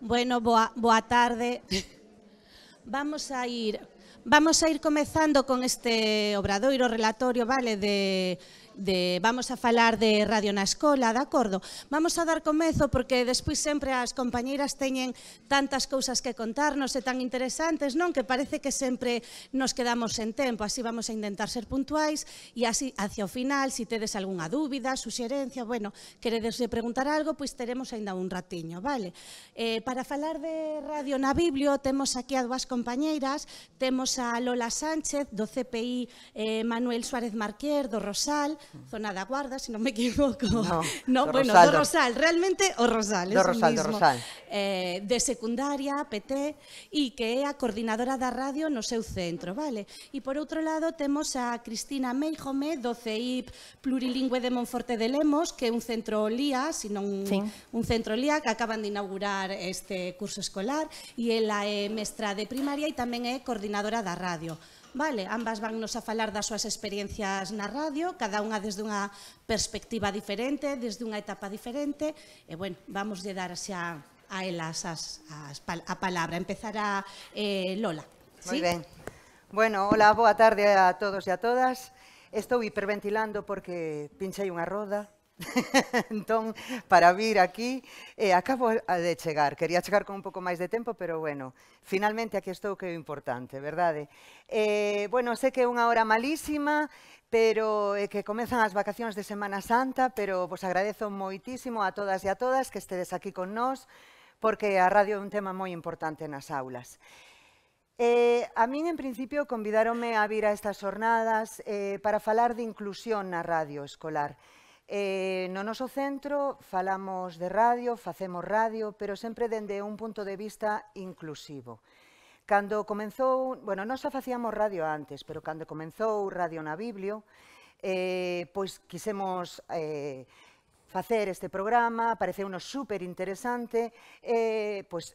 Bueno, boa, boa tarde. Vamos a ir Vamos a ir comenzando con este obradoiro relatorio, vale, de de vamos a falar de Radio na Escola, de acordo? Vamos a dar comezo porque despois sempre as compañeiras teñen tantas cousas que contarnos e tan interesantes, non? Que parece que sempre nos quedamos en tempo, así vamos a intentar ser puntuais e así hacia o final, se si tedes algunha dúbida, suxerencia, bueno, queredes preguntar algo, pois teremos aínda un ratiño, vale? Eh, para falar de Radio na Biblio temos aquí a dúas compañeiras, temos a Lola Sánchez do CPI eh, Manuel Suárez Marquer do Rosal zona da Guarda, se non me equivoco. No, no do bueno, Rosal, do Rosal, realmente o Rosal, do Rosal, mismo. Do Rosal. Eh, de secundaria, PT, e que é a coordinadora da radio no seu centro, vale? E por outro lado temos a Cristina Meijome, do CEIP Plurilingüe de Monforte de Lemos, que é un centro LIA, senón sí. un centro LIA que acaban de inaugurar este curso escolar, e ela é mestra de primaria e tamén é coordinadora da radio. Vale, ambas vannos a falar das súas experiencias na radio, cada unha desde unha perspectiva diferente, desde unha etapa diferente, e, bueno, vamos de dar xa a elas as, as, a palabra. Empezará eh, Lola. ¿sí? Moi ben. Bueno, hola, boa tarde a todos e a todas. Estou hiperventilando porque pinchei unha roda, entón, para vir aquí, eh, acabo de chegar. Quería chegar con un pouco máis de tempo, pero bueno, finalmente aquí estou que é importante, verdade? Eh, bueno, sei que é unha hora malísima, pero eh, que comezan as vacacións de Semana Santa, pero vos agradezo moitísimo a todas e a todas que estedes aquí con nós, porque a radio é un tema moi importante nas aulas. Eh, a min, en principio, convidarome a vir a estas jornadas eh, para falar de inclusión na radio escolar. Eh, no noso centro falamos de radio, facemos radio, pero sempre dende un punto de vista inclusivo. Cando comenzou, bueno, non xa facíamos radio antes, pero cando comenzou Radio na Biblio, eh, pois quisemos eh, facer este programa, pareceu pareceunos super interesante, eh, pois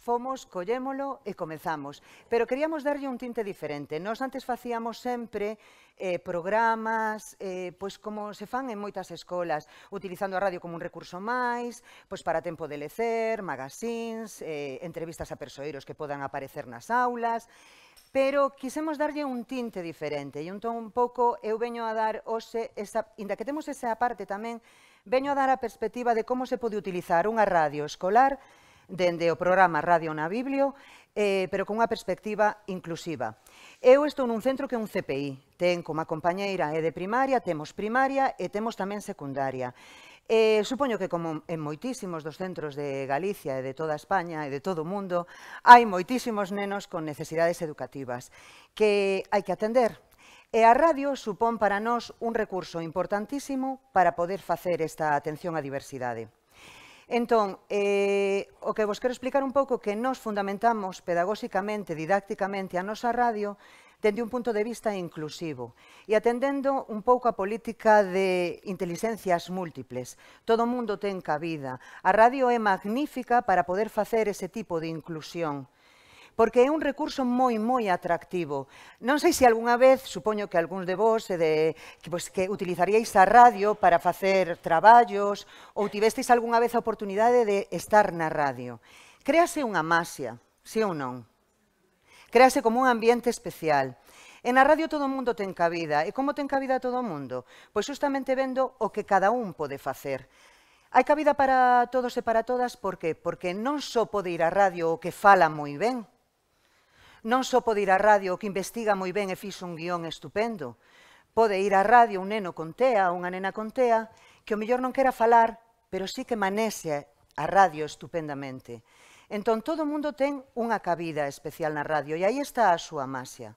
Fomos, collémolo e comezamos. Pero queríamos darlle un tinte diferente. Nos antes facíamos sempre eh, programas, eh, pois como se fan en moitas escolas, utilizando a radio como un recurso máis, pois para tempo de lecer, magazines, eh, entrevistas a persoeiros que podan aparecer nas aulas, pero quisemos darlle un tinte diferente e ton entón, un pouco eu veño a dar hoxe, esa, inda que temos esa parte tamén, veño a dar a perspectiva de como se pode utilizar unha radio escolar dende o programa Radio na Biblio, eh, pero con unha perspectiva inclusiva. Eu estou nun centro que é un CPI, ten como compañeira é de primaria, temos primaria e temos tamén secundaria. Eh, supoño que como en moitísimos dos centros de Galicia e de toda España e de todo o mundo, hai moitísimos nenos con necesidades educativas que hai que atender. E a radio supón para nós un recurso importantísimo para poder facer esta atención á diversidade. Entón, eh, o que vos quero explicar un pouco que nos fundamentamos pedagóxicamente, didácticamente a nosa radio dende un punto de vista inclusivo e atendendo un pouco a política de intelixencias múltiples. Todo mundo ten cabida. A radio é magnífica para poder facer ese tipo de inclusión porque é un recurso moi, moi atractivo. Non sei se algunha vez, supoño que algúns de vos, e de, que, pois, que utilizaríais a radio para facer traballos ou tivestes algunha vez a oportunidade de estar na radio. Créase unha masia, sí ou non? Créase como un ambiente especial. En a radio todo o mundo ten cabida. E como ten cabida todo o mundo? Pois justamente vendo o que cada un pode facer. Hai cabida para todos e para todas, por qué? Porque non só pode ir a radio o que fala moi ben, Non só pode ir á radio o que investiga moi ben e fixo un guión estupendo. Pode ir á radio un neno con tea, unha nena con tea, que o mellor non quera falar, pero sí que manese a radio estupendamente. Entón, todo o mundo ten unha cabida especial na radio e aí está a súa masia.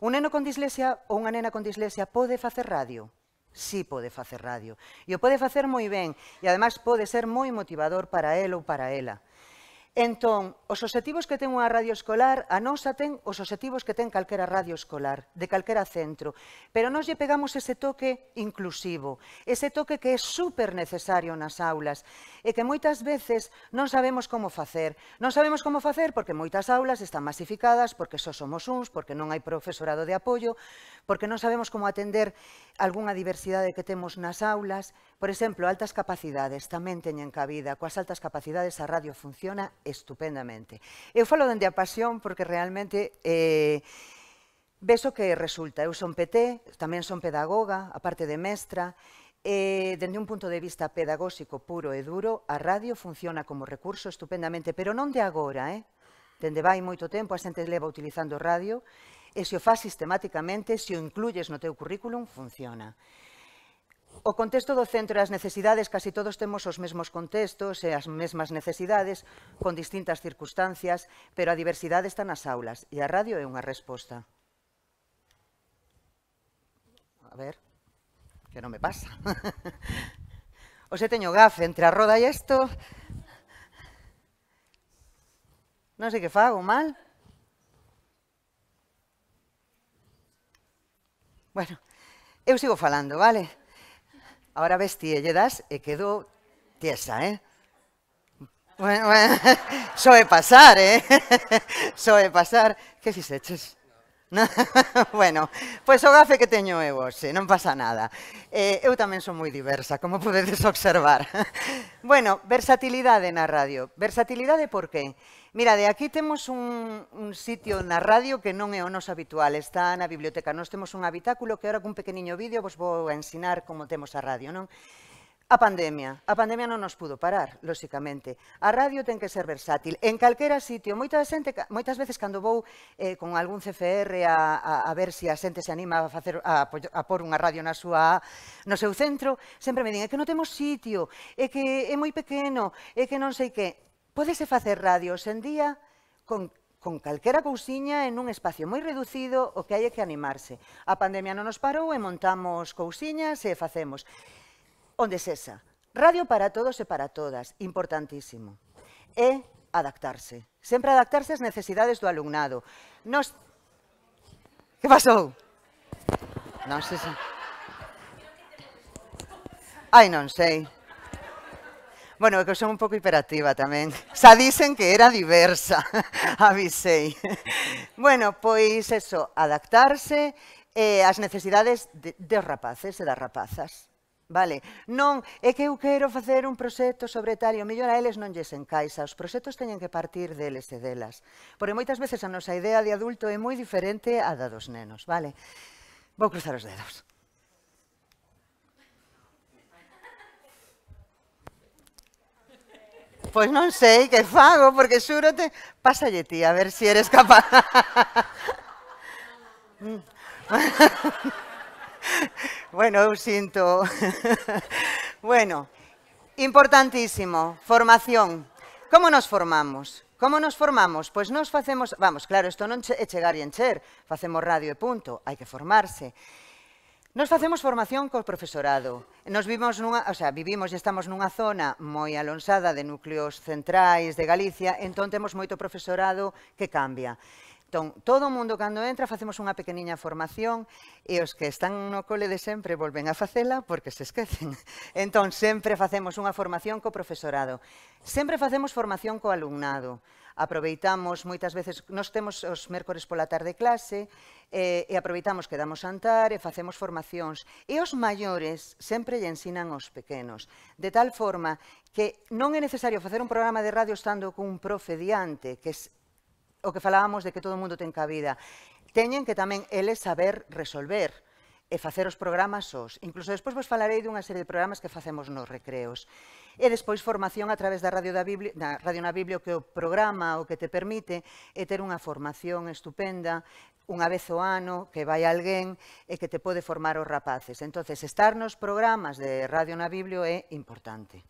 Un neno con dislexia ou unha nena con dislexia pode facer radio? Sí pode facer radio. E o pode facer moi ben e, ademais, pode ser moi motivador para el ou para ela. Entón, os obxectivos que ten unha radio escolar, a nosa ten os obxectivos que ten calquera radio escolar, de calquera centro. Pero nos lle pegamos ese toque inclusivo, ese toque que é super necesario nas aulas e que moitas veces non sabemos como facer. Non sabemos como facer porque moitas aulas están masificadas, porque só somos uns, porque non hai profesorado de apoio, porque non sabemos como atender algunha diversidade que temos nas aulas, Por exemplo, altas capacidades tamén teñen cabida. Coas altas capacidades a radio funciona estupendamente. Eu falo dende a pasión porque realmente eh, ves o que resulta. Eu son PT, tamén son pedagoga, a parte de mestra, Eh, dende un punto de vista pedagóxico puro e duro, a radio funciona como recurso estupendamente, pero non de agora, eh? dende vai moito tempo, a xente leva utilizando radio, e se o faz sistemáticamente, se o incluyes no teu currículum, Funciona o contexto do centro e as necesidades, casi todos temos os mesmos contextos e as mesmas necesidades, con distintas circunstancias, pero a diversidade está nas aulas e a radio é unha resposta. A ver, que non me pasa. O se teño gafe entre a roda e isto. Non sei que fago, mal. Bueno, eu sigo falando, vale? Vale. Ahora das e eh, quedou tiesa, eh? Bueno, bueno, soe pasar, eh? Soe pasar. Que si eches? No? bueno, pois o gafe que teño eu hoxe, non pasa nada. Eh, eu tamén son moi diversa, como podedes observar. bueno, versatilidade na radio. Versatilidade por qué? Mirade, aquí temos un, un sitio na radio que non é o noso habitual, está na biblioteca. Nós temos un habitáculo que ahora cun pequeniño vídeo vos vou ensinar como temos a radio, non? A pandemia. A pandemia non nos pudo parar, lóxicamente. A radio ten que ser versátil. En calquera sitio, moita xente, moitas veces cando vou eh, con algún CFR a, a, a ver se si a xente se anima a, facer, a, a pôr unha radio na súa, no seu centro, sempre me dín, é que non temos sitio, é que é moi pequeno, é que non sei que Pódese facer radio en día con con calquera cousiña en un espacio moi reducido o que hai que animarse. A pandemia non nos parou e montamos cousiñas e facemos. Onde esa? Radio para todos e para todas, importantísimo. E adaptarse. Sempre adaptarse ás necesidades do alumnado. Nos... Que pasou? Non sei se... Ai, non sei. Bueno, que son un pouco hiperactiva tamén. Xa dicen que era diversa, avisei. Bueno, pois eso, adaptarse eh, ás necesidades de, rapaces e das rapazas. Vale, non, é que eu quero facer un proxecto sobre tal e o mellor a eles non lles encaixa. Os proxectos teñen que partir deles e delas. Porque moitas veces a nosa idea de adulto é moi diferente á da dos nenos, vale? Vou cruzar os dedos. Pois non sei que fago, porque xúrote, pásalle ti, a ver se si eres capaz. bueno, eu sinto. bueno, importantísimo, formación. Como nos formamos? Como nos formamos? Pois nos facemos... Vamos, claro, isto non é chegar e encher. Facemos radio e punto. Hai que formarse. Nos facemos formación co profesorado. Nos vivimos nunha, o sea, vivimos e estamos nunha zona moi alonsada de núcleos centrais de Galicia, entón temos moito profesorado que cambia. Entón, todo o mundo cando entra facemos unha pequeniña formación e os que están no cole de sempre volven a facela porque se esquecen. Entón, sempre facemos unha formación co profesorado. Sempre facemos formación co alumnado aproveitamos moitas veces, nos temos os mércores pola tarde clase, eh, e aproveitamos que damos antar e facemos formacións. E os maiores sempre lle ensinan aos pequenos, de tal forma que non é necesario facer un programa de radio estando cun profe diante, que é o que falábamos de que todo o mundo ten cabida. Teñen que tamén eles saber resolver e facer os programas os. Incluso despois vos falarei dunha serie de programas que facemos nos recreos. E despois formación a través da Radio, da Bibli, da Radio na Biblia, que o programa o que te permite é ter unha formación estupenda unha vez o ano que vai alguén e que te pode formar os rapaces. Entonces, estar nos programas de Radio na Biblio é importante.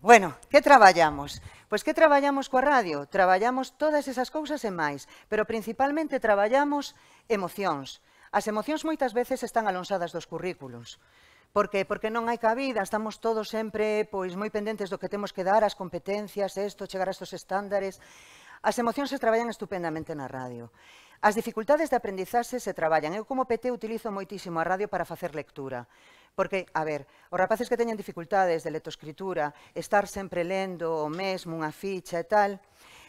Bueno, que traballamos? Pois que traballamos coa radio? Traballamos todas esas cousas e máis, pero principalmente traballamos emocións. As emocións moitas veces están alonsadas dos currículos. Por que? Porque non hai cabida, estamos todos sempre pois moi pendentes do que temos que dar, as competencias, isto, chegar a estos estándares. As emocións se traballan estupendamente na radio. As dificultades de aprendizaxe se traballan. Eu como PT utilizo moitísimo a radio para facer lectura. Porque, a ver, os rapaces que teñen dificultades de lectoescritura, estar sempre lendo o mesmo, unha ficha e tal,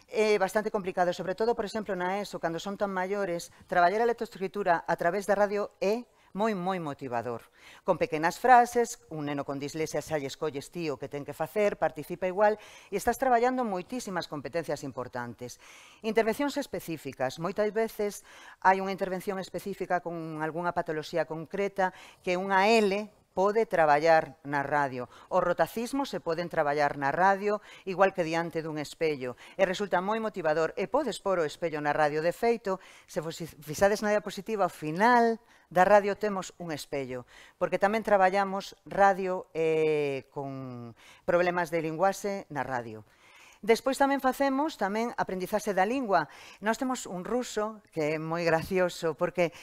é bastante complicado. Sobre todo, por exemplo, na ESO, cando son tan maiores, traballar a lectoescritura a través da radio é moi, moi motivador. Con pequenas frases, un neno con dislexia xa lle escolles ti o que ten que facer, participa igual e estás traballando moitísimas competencias importantes. Intervencións específicas. Moitas veces hai unha intervención específica con algunha patoloxía concreta que é unha L pode traballar na radio. Os rotacismos se poden traballar na radio igual que diante dun espello. E resulta moi motivador e podes pôr o espello na radio. De feito, se fixades na diapositiva, ao final da radio temos un espello, porque tamén traballamos radio eh, con problemas de linguaxe na radio. Despois tamén facemos tamén aprendizaxe da lingua. Nós temos un ruso que é moi gracioso porque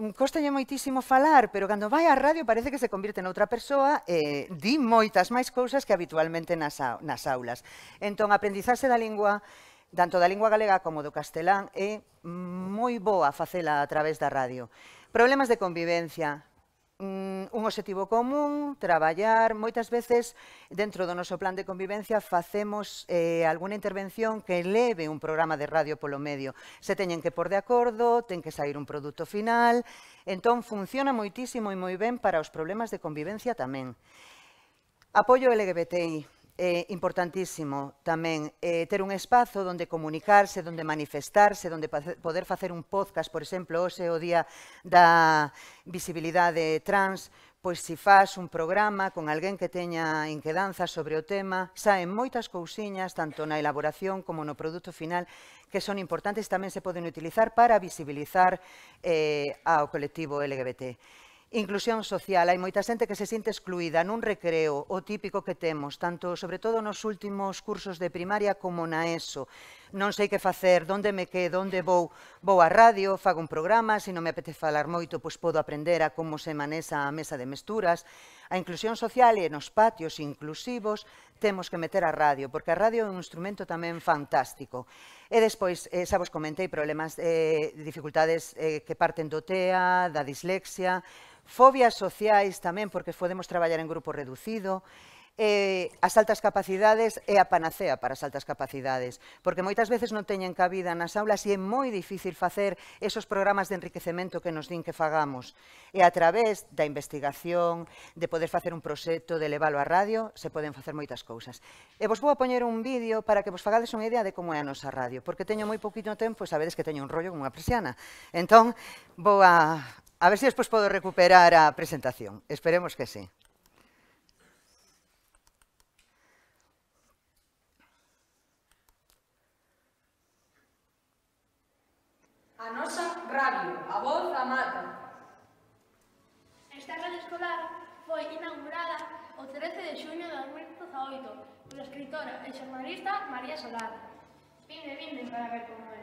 Mm, costalle moitísimo falar, pero cando vai á radio parece que se convirte noutra persoa e eh, di moitas máis cousas que habitualmente nas, nas aulas. Entón, aprendizarse da lingua, tanto da lingua galega como do castelán, é moi boa facela a través da radio. Problemas de convivencia, Mm, un objetivo común, traballar. Moitas veces, dentro do noso plan de convivencia, facemos eh, alguna intervención que eleve un programa de radio polo medio. Se teñen que por de acordo, ten que sair un produto final. Entón, funciona moitísimo e moi ben para os problemas de convivencia tamén. Apoio LGBTI eh, importantísimo tamén eh, ter un espazo onde comunicarse, onde manifestarse, onde poder facer un podcast, por exemplo, hoxe o día da visibilidade trans, pois se faz un programa con alguén que teña inquedanza sobre o tema, saen moitas cousiñas, tanto na elaboración como no produto final, que son importantes tamén se poden utilizar para visibilizar eh, ao colectivo LGBT. Inclusión social. Hai moita xente que se sinte excluída nun recreo, o típico que temos, tanto sobre todo nos últimos cursos de primaria como na ESO. Non sei que facer, onde me quedo, onde vou, vou á radio, fago un programa, se non me apetece falar moito, pois podo aprender a como se manesa a mesa de mesturas. A inclusión social e nos patios inclusivos temos que meter a radio, porque a radio é un instrumento tamén fantástico. E despois, eh, xa vos comentei problemas, eh, dificultades eh, que parten do TEA, da dislexia, fobias sociais tamén, porque podemos traballar en grupo reducido, eh, as altas capacidades é a panacea para as altas capacidades, porque moitas veces non teñen cabida nas aulas e é moi difícil facer esos programas de enriquecemento que nos din que fagamos. E a través da investigación, de poder facer un proxecto, de leválo á radio, se poden facer moitas cousas. E vos vou a poñer un vídeo para que vos fagades unha idea de como é a nosa radio, porque teño moi poquito tempo e sabedes que teño un rollo como unha presiana. Entón, vou a, A ver se si despois podo recuperar a presentación. Esperemos que sí. A nosa radio, a voz da mata. Esta radio escolar foi inaugurada o 13 de xuño de 2018 pola escritora e xornalista María Solar. Vinde, vinde para ver como é.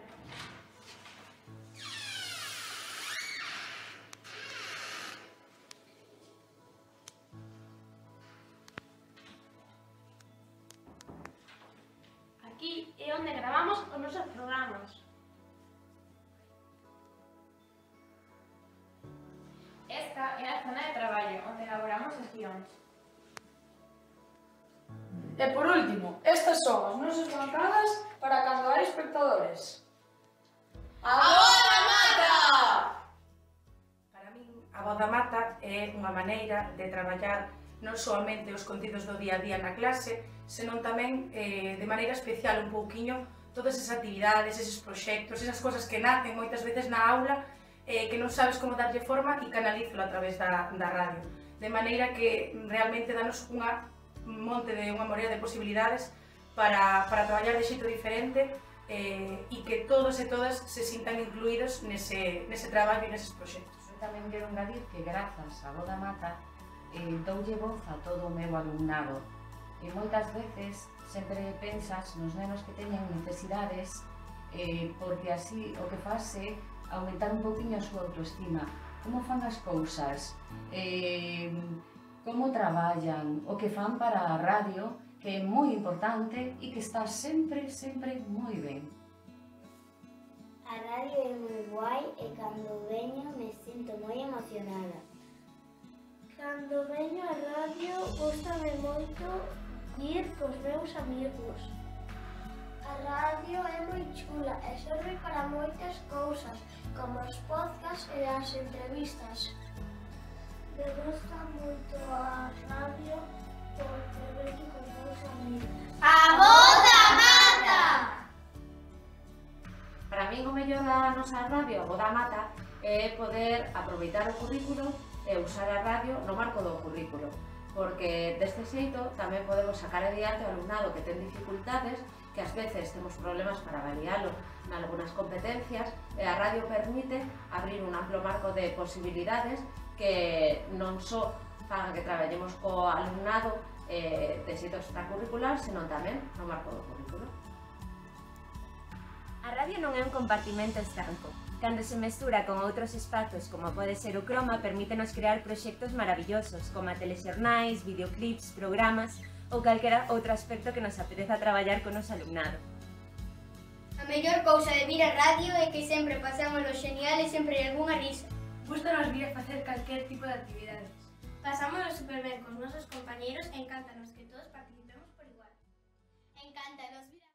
son as nosas bancadas para cando hai espectadores. Agora mata! Para min, a voz da mata é unha maneira de traballar non soamente os contidos do día a día na clase, senón tamén eh, de maneira especial un pouquiño todas esas actividades, esos proxectos, esas cosas que nacen moitas veces na aula eh, que non sabes como darlle forma e canalízalo a través da, da radio. De maneira que realmente danos unha monte de unha morea de posibilidades para, para traballar de xeito diferente eh, e que todos e todas se sintan incluídos nese, nese traballo e neses proxectos. Eu tamén quero engadir que grazas a Boda Mata eh, doulle voz a todo o meu alumnado e moitas veces sempre pensas nos nenos que teñen necesidades eh, porque así o que faz é aumentar un poquinho a súa autoestima como fan as cousas eh, como traballan o que fan para a radio que é moi importante e que está sempre, sempre moi ben. A radio é moi guai e cando veño me sinto moi emocionada. Cando veño a radio de moito ir cos meus amigos. A radio é moi chula e serve para moitas cousas, como os podcasts e as entrevistas. Me gusta moito a radio porque veño con A voz da mata. Para min o mellor da nosa radio, a voz da mata, é poder aproveitar o currículo e usar a radio no marco do currículo porque deste xeito tamén podemos sacar adiante o alumnado que ten dificultades que ás veces temos problemas para validalo en algunhas competencias e a radio permite abrir un amplo marco de posibilidades que non só fagan que traballemos co alumnado eh, tecido extracurricular, senón tamén no marco do currículo. A radio non é un compartimento estanco. Cando se mestura con outros espazos, como pode ser o croma, permítenos crear proxectos maravillosos, como telexornais, videoclips, programas ou calquera outro aspecto que nos apeteza traballar con os alumnado. A mellor cousa de vir a radio é que sempre pasamos lo genial e sempre hai algunha risa. Gústanos vir a facer calquer tipo de actividade. Pasamos os cos nosos compañeiros, encántanos que todos participemos por igual. Encántanos, mira.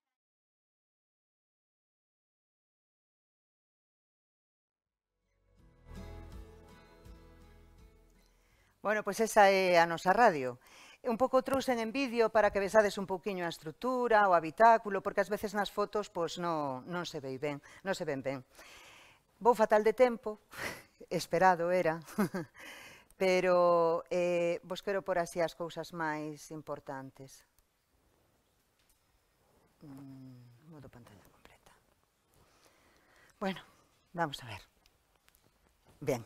Bueno, pois pues esa é a nosa radio. Un pouco trouxen en vídeo para que vesades un pouquiño a estrutura, o habitáculo, porque ás veces nas fotos pois non, non se vei ben, non se ven ben. Vou fatal de tempo, esperado era. pero eh, vos quero por así as cousas máis importantes. Mm, modo pantalla completa. Bueno, vamos a ver. Ben.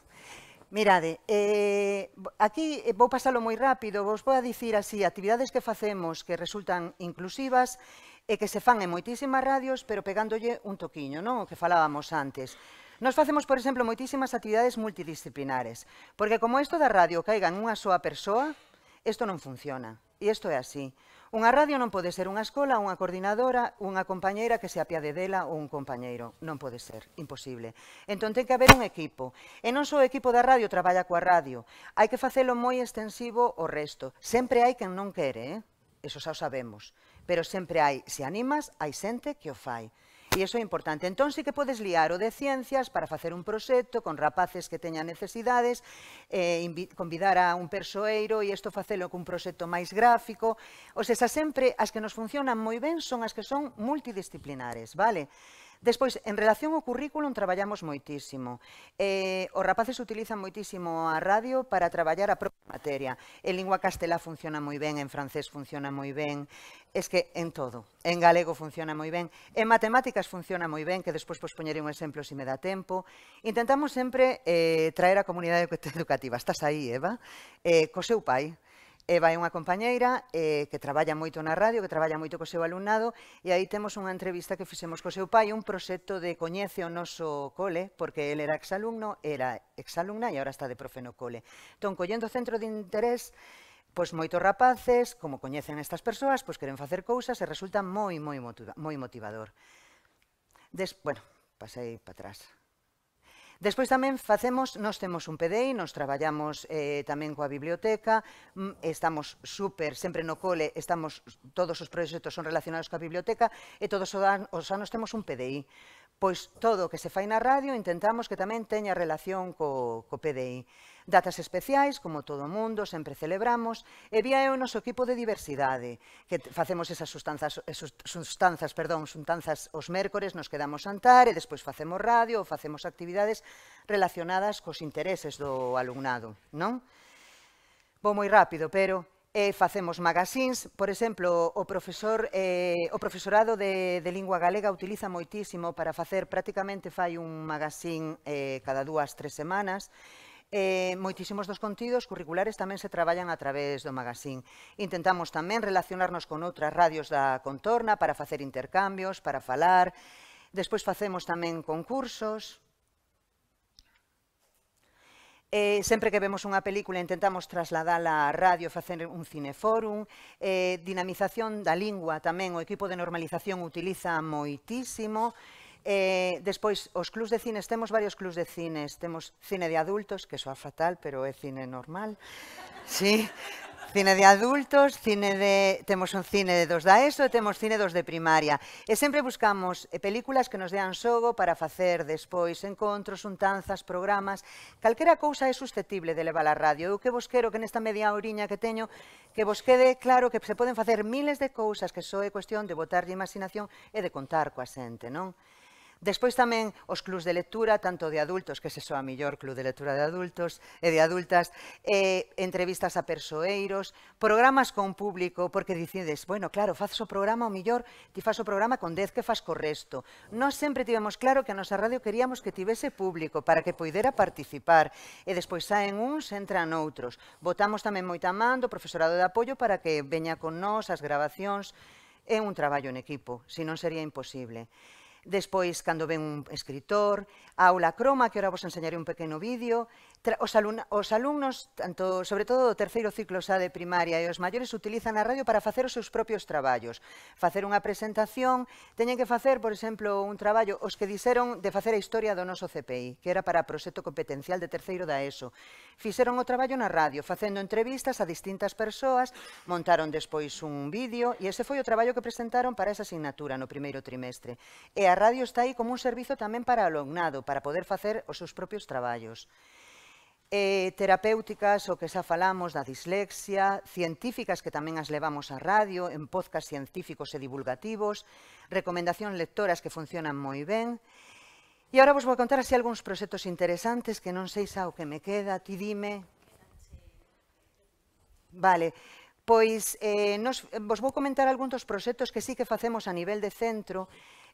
Mirade, eh, aquí vou pasalo moi rápido, vos vou a dicir así, actividades que facemos que resultan inclusivas e que se fan en moitísimas radios, pero pegándolle un toquiño, non? O que falábamos antes. Nos facemos, por exemplo, moitísimas actividades multidisciplinares, porque como isto da radio caiga en unha soa persoa, isto non funciona. E isto é así. Unha radio non pode ser unha escola, unha coordinadora, unha compañeira que se apiade dela ou un compañeiro. Non pode ser, imposible. Entón, ten que haber un equipo. E non só o equipo da radio traballa coa radio. Hai que facelo moi extensivo o resto. Sempre hai quen non quere, eh? Eso xa o sabemos. Pero sempre hai, se animas, hai xente que o fai. E iso é importante. Entón, sí que podes liar o de ciencias para facer un proxecto con rapaces que teñan necesidades, eh, convidar a un persoeiro e isto facelo cun proxecto máis gráfico. O sea, sempre as que nos funcionan moi ben son as que son multidisciplinares, vale? Despois, en relación ao currículum, traballamos moitísimo. Eh, os rapaces utilizan moitísimo a radio para traballar a propia materia. En lingua castelá funciona moi ben, en francés funciona moi ben, es que en todo. En galego funciona moi ben, en matemáticas funciona moi ben, que despois pois, poñeré un exemplo se me dá tempo. Intentamos sempre eh, traer a comunidade educativa. Estás aí, Eva? Eh, co seu pai E vai unha compañeira eh, que traballa moito na radio, que traballa moito co seu alumnado, e aí temos unha entrevista que fixemos co seu pai, un proxecto de coñece o noso cole, porque ele era exalumno, era exalumna e agora está de profe no cole. Entón, collendo centro de interés, pois moitos rapaces, como coñecen estas persoas, pois queren facer cousas e resulta moi, moi, moi motivador. Des, bueno, pasei para atrás. Despois tamén facemos, nós temos un PDI, nos traballamos eh, tamén coa biblioteca, mm, estamos super, sempre no cole, estamos todos os proxectos son relacionados coa biblioteca e todos os anos temos un PDI. Pois todo o que se fai na radio intentamos que tamén teña relación co, co PDI. Datas especiais, como todo o mundo, sempre celebramos, e vía é o noso equipo de diversidade, que facemos esas sustanzas, eh, sustanzas, perdón, sustanzas os mércores, nos quedamos a antar e despois facemos radio ou facemos actividades relacionadas cos intereses do alumnado, non? Vou moi rápido, pero eh, facemos magazines. Por exemplo, o, profesor, eh, o profesorado de, de lingua galega utiliza moitísimo para facer, prácticamente fai un magazine eh, cada dúas, tres semanas, Eh, moitísimos dos contidos curriculares tamén se traballan a través do magazín. Intentamos tamén relacionarnos con outras radios da contorna para facer intercambios, para falar. Despois facemos tamén concursos, Eh, sempre que vemos unha película intentamos trasladala á radio, facer un cineforum, eh, dinamización da lingua tamén, o equipo de normalización utiliza moitísimo, Eh, despois, os clubs de cines, temos varios clubs de cines, temos cine de adultos, que soa fatal, pero é cine normal, sí, cine de adultos, cine de... temos un cine dos da ESO e temos cine dos de primaria. E sempre buscamos eh, películas que nos dean xogo para facer despois encontros, untanzas, programas. Calquera cousa é susceptible de levar a radio. Eu que vos quero que nesta media horiña que teño que vos quede claro que se poden facer miles de cousas que só é cuestión de botarlle imaginación e de contar coa xente, non? Despois tamén os clubs de lectura, tanto de adultos, que se soa millor club de lectura de adultos e de adultas, eh, entrevistas a persoeiros, programas con público, porque dicides, bueno, claro, faz o programa o millor, ti faz o programa con 10 que faz co resto. Nós sempre tivemos claro que a nosa radio queríamos que tivese público para que poidera participar e despois saen uns, entran outros. Votamos tamén moita man do profesorado de apoio para que veña con nós as grabacións. É un traballo en equipo, se non sería imposible. Despois, cando ven un escritor, aula croma, que ora vos enseñaré un pequeno vídeo, Os, alumna, os alumnos, tanto, sobre todo do terceiro ciclo xa de primaria e os maiores, utilizan a radio para facer os seus propios traballos. Facer unha presentación, teñen que facer, por exemplo, un traballo, os que dixeron de facer a historia do noso CPI, que era para proxecto competencial de terceiro da ESO. Fixeron o traballo na radio, facendo entrevistas a distintas persoas, montaron despois un vídeo, e ese foi o traballo que presentaron para esa asignatura no primeiro trimestre. E a radio está aí como un servizo tamén para alumnado, para poder facer os seus propios traballos eh, terapéuticas, o que xa falamos da dislexia, científicas que tamén as levamos á radio, en podcast científicos e divulgativos, recomendacións lectoras que funcionan moi ben. E agora vos vou contar así algúns proxectos interesantes que non sei xa o que me queda, ti dime. Vale, pois eh, nos, vos vou comentar algúns dos proxectos que sí que facemos a nivel de centro,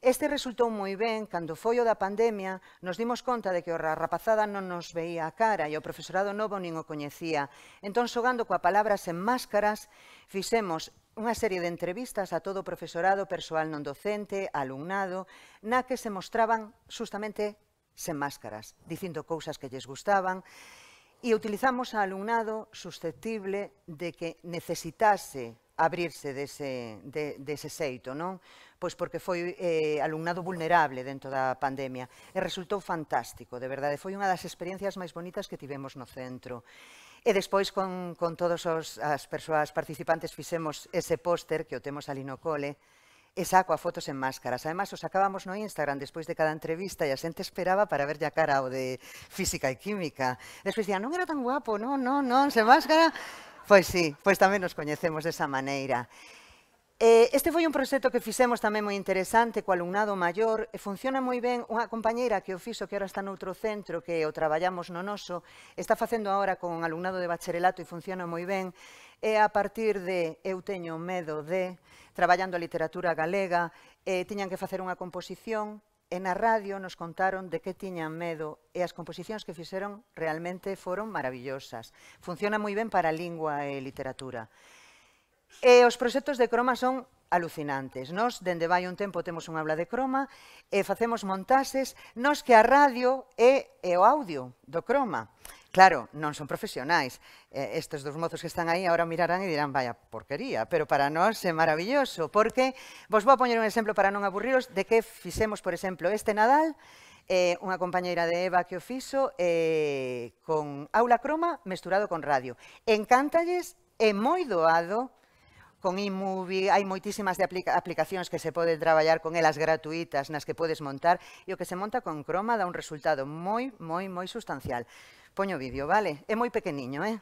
Este resultou moi ben cando foi o da pandemia, nos dimos conta de que a rapazada non nos veía a cara e o profesorado novo nin o coñecía. Entón, xogando coa palabra sen máscaras, fixemos unha serie de entrevistas a todo o profesorado, persoal non docente, alumnado, na que se mostraban justamente sen máscaras, dicindo cousas que lles gustaban, e utilizamos a alumnado susceptible de que necesitase abrirse dese, de, dese xeito, non? Pois porque foi eh, alumnado vulnerable dentro da pandemia e resultou fantástico, de verdade, foi unha das experiencias máis bonitas que tivemos no centro. E despois con, con todos os, as persoas participantes fixemos ese póster que o temos ali no cole, e saco a fotos en máscaras. Además, os sacábamos no Instagram despois de cada entrevista e a xente esperaba para ver a cara o de física e química. Despois dicían, non era tan guapo, non, non, non, se máscara. Pois sí, pois tamén nos coñecemos desa maneira. Eh, este foi un proxecto que fixemos tamén moi interesante co alumnado maior e funciona moi ben unha compañeira que o fixo que ahora está noutro centro que o traballamos no noso está facendo agora con alumnado de bacharelato e funciona moi ben e a partir de Eu teño medo de traballando a literatura galega e eh, tiñan que facer unha composición e na radio nos contaron de que tiñan medo e as composicións que fixeron realmente foron maravillosas. Funciona moi ben para lingua e literatura. E os proxectos de croma son alucinantes. Nos, dende vai un tempo, temos unha aula de croma e facemos montaxes nos que a radio é, é o audio do croma. Claro, non son profesionais. Eh, estes dos mozos que están aí agora mirarán e dirán, vaya porquería, pero para nós é maravilloso, porque vos vou poñer un exemplo para non aburriros de que fixemos, por exemplo, este Nadal, eh, unha compañeira de Eva que o fixo eh, con aula croma mesturado con radio. Encántalles, é moi doado, con iMovie, hai moitísimas de aplica aplicacións que se poden traballar con elas gratuitas nas que podes montar e o que se monta con croma dá un resultado moi, moi, moi sustancial. Poño vídeo, vale? É moi pequeniño, eh?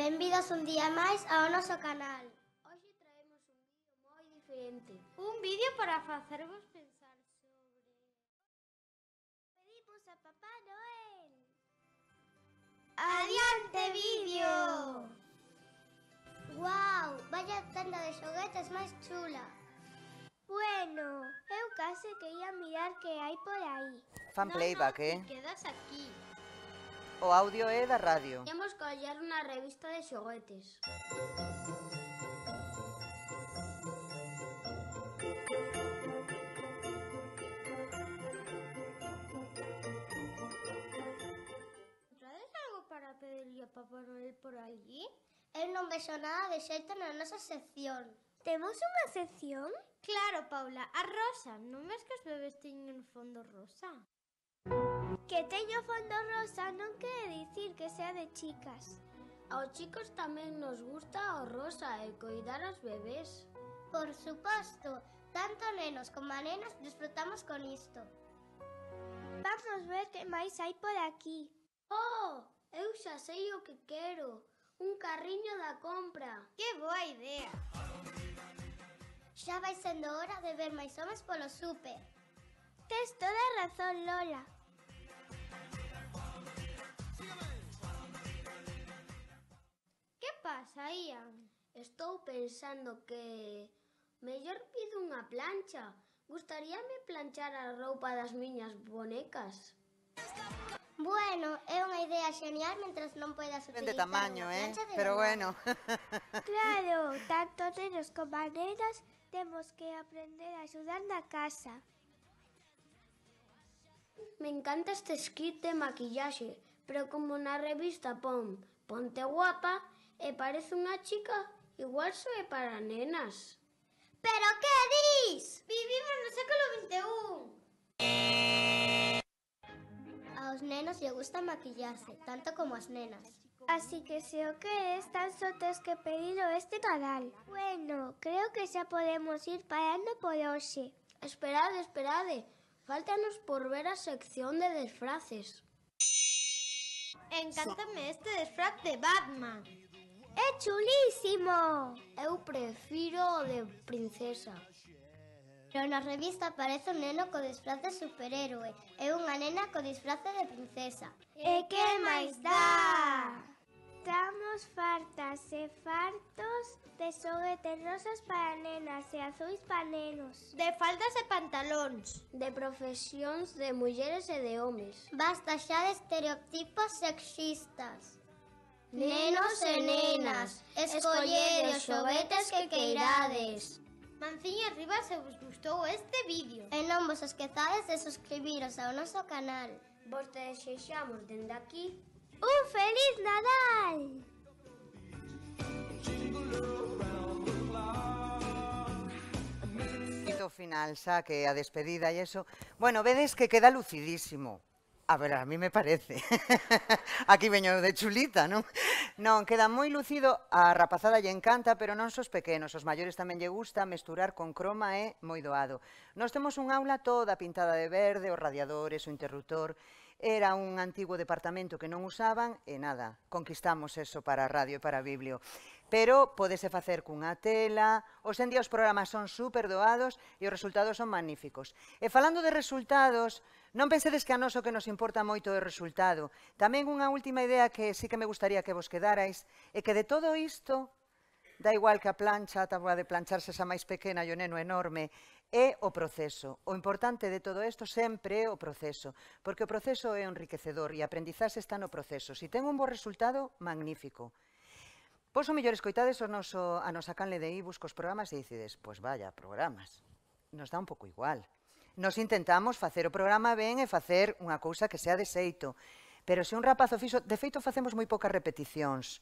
Benvidos un día máis ao noso canal. Hoxe traemos un vídeo moi diferente. Un vídeo para facervos pensar Adiante vídeo! Wow, vaya tenda de xoguetes máis chula! Bueno, eu case que ia mirar que hai por aí. Fan no, playback, no, eh? quedas aquí. O audio é da radio. que coller unha revista de xoguetes. Noel e Papá Noel por allí? Eu non vexo nada de xeito na nosa sección. Temos unha sección? Claro, Paula, a rosa. Non ves que os bebés teñen fondo rosa? Que teño fondo rosa non quere dicir que sea de chicas. Aos chicos tamén nos gusta o rosa e eh, cuidar aos bebés. Por suposto, tanto nenos como nenas disfrutamos con isto. Vamos ver que máis hai por aquí. Oh, Eu xa sei o que quero, un carriño da compra. Que boa idea! Xa vai sendo hora de ver máis homes polo súper. Tes toda razón, Lola. Que pasa, Ian? Estou pensando que... Mellor pido unha plancha. Gustaríame planchar a roupa das miñas bonecas. Estamos. Bueno, é unha idea xenial mentras non poidas utilizar de tamaño, eh? De Pero bueno. claro, tanto nenos como nenas temos que aprender a axudar na casa. Me encanta este kit de maquillaxe, pero como na revista pon Ponte guapa e eh, parece unha chica, igual soe para nenas. Pero que dis? Vivimos nenos lle gusta maquillarse, tanto como as nenas. Así que se o que é, tan só tes que pedilo este canal. Bueno, creo que xa podemos ir parando por hoxe. Esperade, esperade. Fáltanos por ver a sección de desfraces. Encántame este desfraz de Batman. É chulísimo! Eu prefiro o de princesa. Pero na revista aparece un neno co disfraz de superhéroe e unha nena co disfraz de princesa. E que máis dá? Estamos fartas e fartos de xoguetes rosas para nenas e azuis para nenos. De faldas e pantalóns. De profesións de mulleres e de homes. Basta xa de estereotipos sexistas. Nenos e nenas, escollede os xoguetes que queirades. Manciño arriba se vos gustou este vídeo. E non vos esquezades de suscribiros ao noso canal. Vos te desexamos dende aquí un feliz Nadal! final xa que a despedida e eso bueno, vedes que queda lucidísimo A ver, a mí me parece. Aquí veño de chulita, non? Non, queda moi lucido, a rapazada lle encanta, pero non sos pequenos, os maiores tamén lle gusta, mesturar con croma é moi doado. Nós temos un aula toda pintada de verde, os radiadores, o interruptor, era un antigo departamento que non usaban e nada, conquistamos eso para radio e para biblio. Pero podese facer cunha tela, os en día os programas son super doados e os resultados son magníficos. E falando de resultados, Non pensedes que a noso que nos importa moito é o resultado. Tamén unha última idea que sí que me gustaría que vos quedarais é que de todo isto da igual que a plancha, a tabua de plancharse esa máis pequena e o neno enorme, é o proceso. O importante de todo isto sempre é o proceso, porque o proceso é enriquecedor e a aprendizaxe está no proceso. Se si ten un bo resultado, magnífico. Pois o mellor escoitades o noso, a nosa canle de ibus cos programas e dicides, pois vaya, programas. Nos dá un pouco igual, Nos intentamos facer o programa ben e facer unha cousa que sea de xeito. Pero se un rapaz o fixo, de feito facemos moi poucas repeticións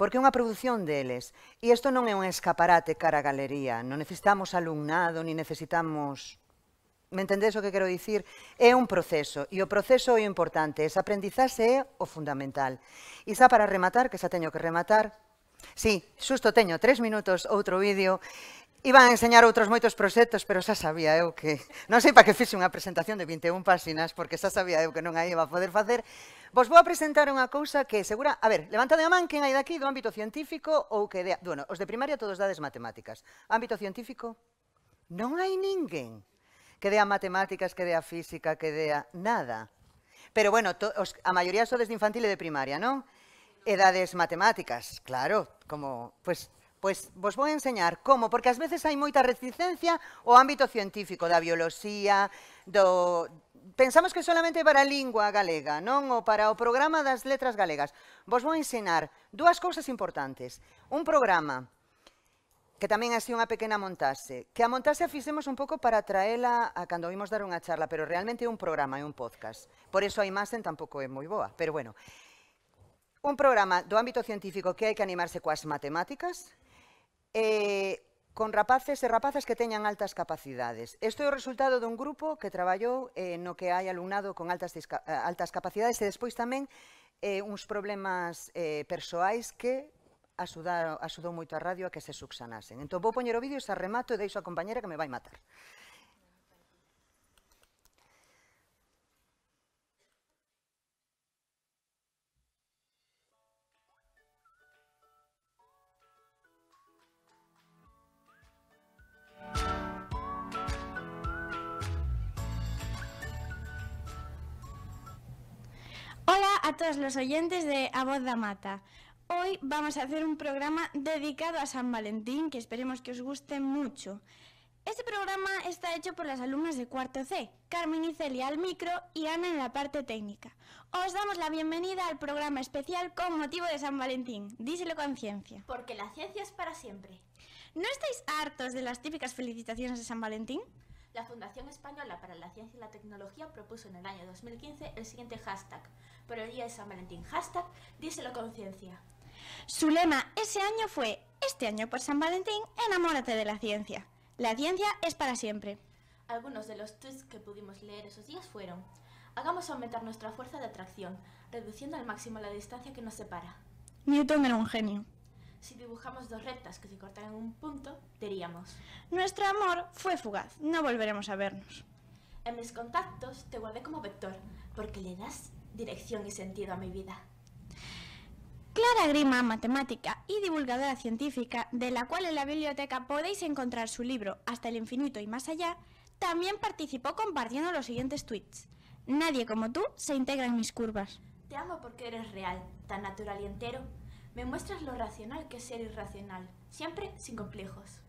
porque é unha produción deles. E isto non é un escaparate cara a galería, non necesitamos alumnado, ni necesitamos... Me entendes o que quero dicir? É un proceso, e o proceso é o importante, esa aprendizaxe é o fundamental. E xa para rematar, que xa teño que rematar, Sí, xusto teño tres minutos outro vídeo Iban a enseñar outros moitos proxectos, pero xa sabía eu que... Non sei para que fixe unha presentación de 21 páxinas, porque xa sabía eu que non a iba a poder facer. Vos vou a presentar unha cousa que segura... A ver, levantade a man quen hai daqui do ámbito científico ou que... De... Bueno, os de primaria todos dades matemáticas. Ámbito científico? Non hai ninguén que dea matemáticas, que dea física, que dea nada. Pero bueno, to... os... a maioría sodes de infantil e de primaria, non? Edades matemáticas, claro, como... Pues, Pois vos vou enseñar como, porque ás veces hai moita resistencia ao ámbito científico da bioloxía, do... Pensamos que solamente para a lingua galega, non? o para o programa das letras galegas. Vos vou ensinar dúas cousas importantes. Un programa que tamén así unha pequena montase. Que a montase a fixemos un pouco para traela a cando vimos dar unha charla, pero realmente é un programa, é un podcast. Por eso a imaxen tampouco é moi boa, pero bueno. Un programa do ámbito científico que hai que animarse coas matemáticas, eh, con rapaces e rapazas que teñan altas capacidades. Isto é o resultado dun grupo que traballou eh, no que hai alumnado con altas, eh, altas capacidades e despois tamén eh, uns problemas eh, persoais que axudar, axudou moito a radio a que se subsanasen. Entón, vou poñer o vídeo e se remato e deixo a compañera que me vai matar. a todos los oyentes de A Voz da Mata. Hoy vamos a hacer un programa dedicado a San Valentín que esperemos que os guste mucho. Este programa está hecho por las alumnas de cuarto C, Carmen y Celia al micro y Ana en la parte técnica. Os damos la bienvenida al programa especial con motivo de San Valentín. Díselo con ciencia. Porque la ciencia es para siempre. ¿No estáis hartos de las típicas felicitaciones de San Valentín? La Fundación Española para la Ciencia y la Tecnología propuso en el año 2015 el siguiente hashtag. Por el día de San Valentín, hashtag díselo con ciencia. Su lema ese año fue, este año por San Valentín, enamórate de la ciencia. La ciencia es para siempre. Algunos de los tweets que pudimos leer esos días fueron, hagamos aumentar nuestra fuerza de atracción, reduciendo al máximo la distancia que nos separa. Newton era un genio. Si dibujamos dos rectas que se cortan en un punto, diríamos: Nuestro amor fue fugaz, no volveremos a vernos. En mis contactos te guardé como vector, porque le das dirección y sentido a mi vida. Clara Grima, matemática y divulgadora científica, de la cual en la biblioteca podéis encontrar su libro Hasta el infinito y más allá, también participó compartiendo los siguientes tweets. Nadie como tú se integra en mis curvas. Te amo porque eres real, tan natural y entero, me muestras lo racional que es ser irracional, siempre sin complejos.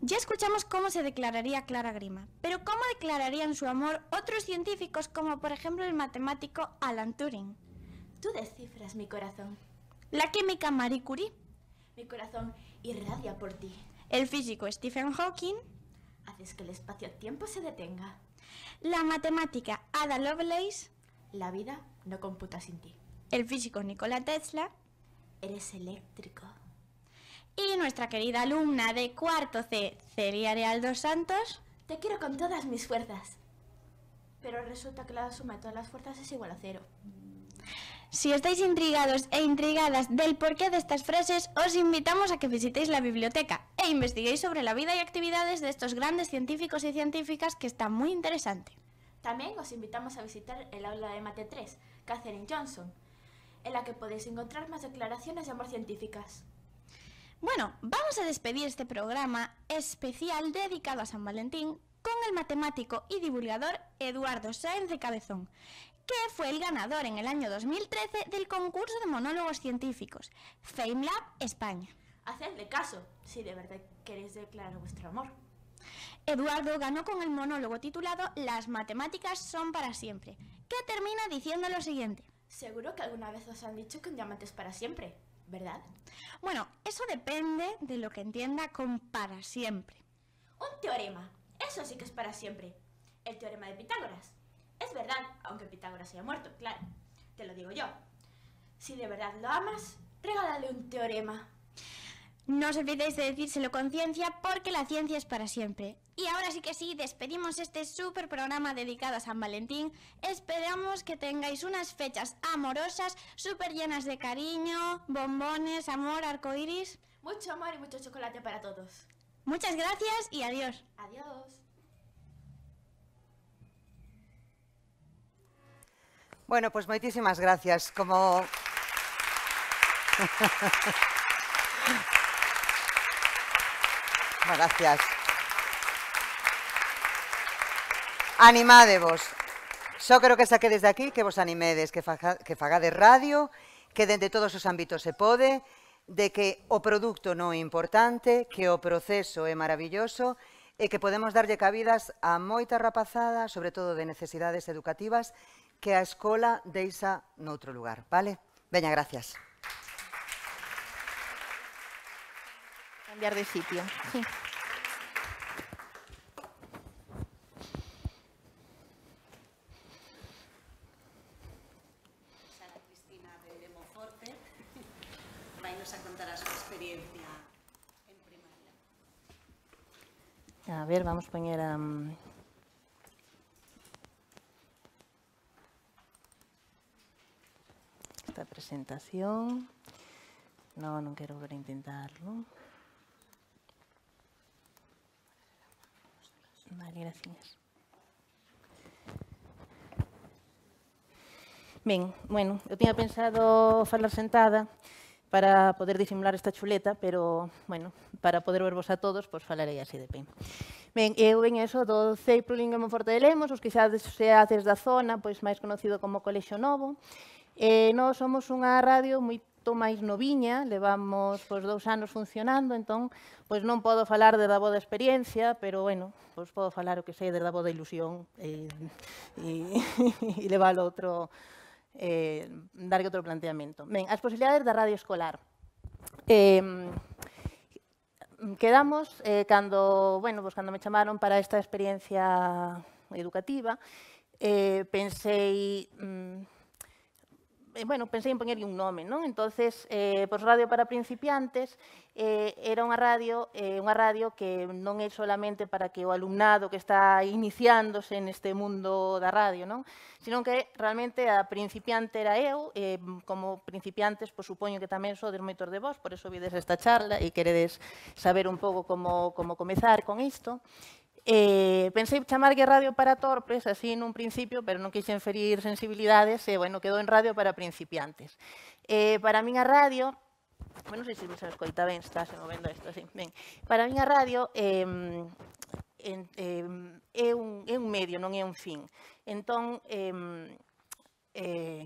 Ya escuchamos cómo se declararía Clara Grima, pero cómo declararían su amor otros científicos como por ejemplo el matemático Alan Turing. Tú descifras mi corazón. La química Marie Curie. Mi corazón irradia por ti. El físico Stephen Hawking. Haces que el espacio-tiempo se detenga. La matemática Ada Lovelace. La vida no computa sin ti. El físico Nikola Tesla eres eléctrico. Y nuestra querida alumna de cuarto C, Celia Realdo Santos. Te quiero con todas mis fuerzas. Pero resulta que la suma de todas las fuerzas es igual a cero. Si estáis intrigados e intrigadas del porqué de estas frases, os invitamos a que visitéis la biblioteca e investiguéis sobre la vida y actividades de estos grandes científicos y científicas que está muy interesante. También os invitamos a visitar el aula de Mate 3, Catherine Johnson, en la que podéis encontrar más declaraciones de amor científicas. Bueno, vamos a despedir este programa especial dedicado a San Valentín con el matemático y divulgador Eduardo Sáenz de Cabezón, que fue el ganador en el año 2013 del concurso de monólogos científicos FameLab España. Hacedle caso, si de verdad queréis declarar vuestro amor. Eduardo ganó con el monólogo titulado Las matemáticas son para siempre, que termina diciendo lo siguiente. Seguro que alguna vez os han dicho que un diamante es para siempre, ¿verdad? Bueno, eso depende de lo que entienda con para siempre. Un teorema, eso sí que es para siempre. El teorema de Pitágoras. Es verdad, aunque Pitágoras haya muerto, claro. Te lo digo yo. Si de verdad lo amas, regálale un teorema. No os olvidéis de decírselo con ciencia porque la ciencia es para siempre. Y ahora sí que sí, despedimos este super programa dedicado a San Valentín. Esperamos que tengáis unas fechas amorosas, súper llenas de cariño, bombones, amor, arcoiris. Mucho amor y mucho chocolate para todos. Muchas gracias y adiós. Adiós. Bueno, pues muchísimas gracias. Como... gracias. animadevos. Só creo que saquedes de aquí, que vos animedes, que, faja, que fagades radio, que dende todos os ámbitos se pode, de que o produto non é importante, que o proceso é maravilloso e que podemos darlle cabidas a moita rapazada, sobre todo de necesidades educativas, que a escola deixa noutro lugar, vale? Veña, gracias. Cambiar de sitio. Sí. A ver, vamos a poner a... Esta presentación. No, no quiero volver a intentarlo. Vale, gracias. Bien, bueno, yo tenía pensado hacerlo sentada, para poder disimular esta chuleta, pero, bueno, para poder vervos a todos, pois pues, falarei así de pin. Ben, eu ben eso do CEI Plurilingüe Monforte de Lemos, os que sea desde da zona, pois máis conocido como Colexo Novo. Eh, nós somos unha radio moi máis noviña, levamos pois, dous anos funcionando, entón pois non podo falar de da boa experiencia, pero bueno, pois podo falar o que sei de da boa ilusión e, e, e levar outro, eh, darlle outro planteamento. Ben, as posibilidades da radio escolar. Eh, quedamos eh, cando, bueno, pues, cando me chamaron para esta experiencia educativa, eh, pensei, mm, eh, bueno, pensei en poñerlle un nome, non? Entonces, eh, pois Radio para principiantes eh, era unha radio, eh, unha radio que non é solamente para que o alumnado que está iniciándose neste mundo da radio, non? Sino que realmente a principiante era eu, eh, como principiantes, pois supoño que tamén sodes moitos de vos, por eso vides esta charla e queredes saber un pouco como, como comezar con isto. Eh, pensei chamarlle radio para torpes, así nun principio, pero non quixen ferir sensibilidades, e, eh, bueno, quedou en radio para principiantes. Eh, para min a radio, bueno, non sei se se me escoita ben, está se movendo isto, así, ben. Para min a radio eh, en, eh, é, un, é un medio, non é un fin. Entón, eh, eh,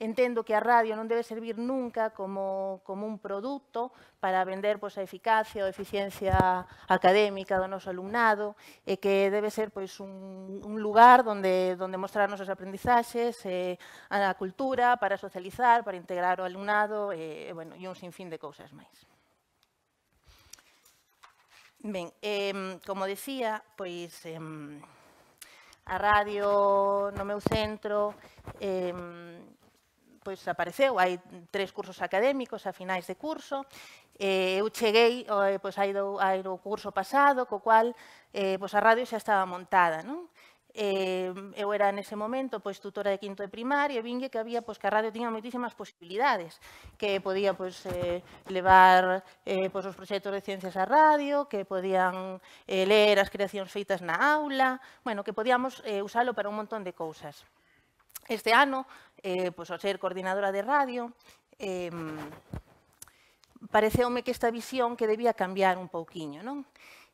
Entendo que a radio non debe servir nunca como, como un produto para vender pois, a eficacia ou eficiencia académica do noso alumnado e que debe ser pois, un, un lugar donde, donde mostrarnos as aprendizaxes, e, eh, a cultura, para socializar, para integrar o alumnado e, eh, e, bueno, e un sinfín de cousas máis. Ben, eh, como decía, pois eh, a radio no meu centro eh, pois apareceu, hai tres cursos académicos a finais de curso, eh, eu cheguei eh, pois, hai do, hai do curso pasado, co cual eh, pois, a radio xa estaba montada. Non? Eh, eu era nese momento pois tutora de quinto de primaria e vingue que había pois que a radio tiña moitísimas posibilidades, que podía pois eh, levar eh, pois os proxectos de ciencias á radio, que podían eh, ler as creacións feitas na aula, bueno, que podíamos eh, usalo para un montón de cousas. Este ano eh, pois, ao ser coordinadora de radio, eh, pareceume que esta visión que debía cambiar un pouquiño, non?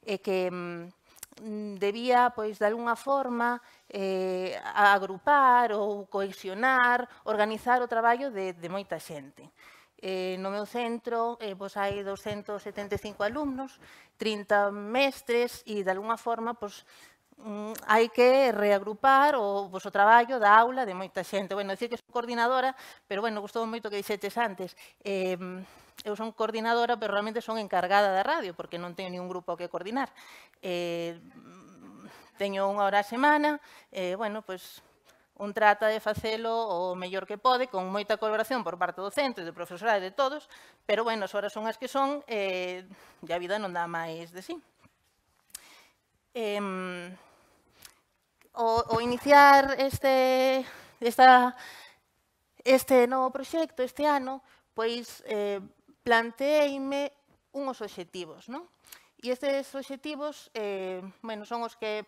E que mm, debía, pois, de algunha forma, eh, agrupar ou cohesionar, organizar o traballo de, de moita xente. Eh, no meu centro eh, pois hai 275 alumnos, 30 mestres e, de alguna forma, pois, Mm, hai que reagrupar o vosso traballo da aula de moita xente. Bueno, dicir que sou coordinadora, pero bueno, gustou moito que dixetes antes. Eh, eu son coordinadora, pero realmente son encargada da radio, porque non teño ningún grupo que coordinar. Eh, teño unha hora a semana, eh, bueno, pois un trata de facelo o mellor que pode, con moita colaboración por parte do centro, do profesorado e de todos, pero, bueno, as horas son as que son, eh, e a vida non dá máis de sí. Eh, o, o iniciar este, esta, este novo proxecto este ano, pois eh, planteeime unhos obxectivos. Non? E estes obxectivos eh, bueno, son os que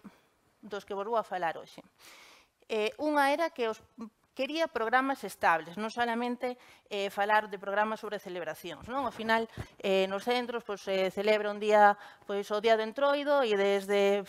dos que vos vou a falar hoxe. Eh, unha era que os quería programas estables, non solamente eh, falar de programas sobre celebracións. Non? Ao final, eh, nos centros pois, se eh, celebra un día pois, o día do entroido e desde,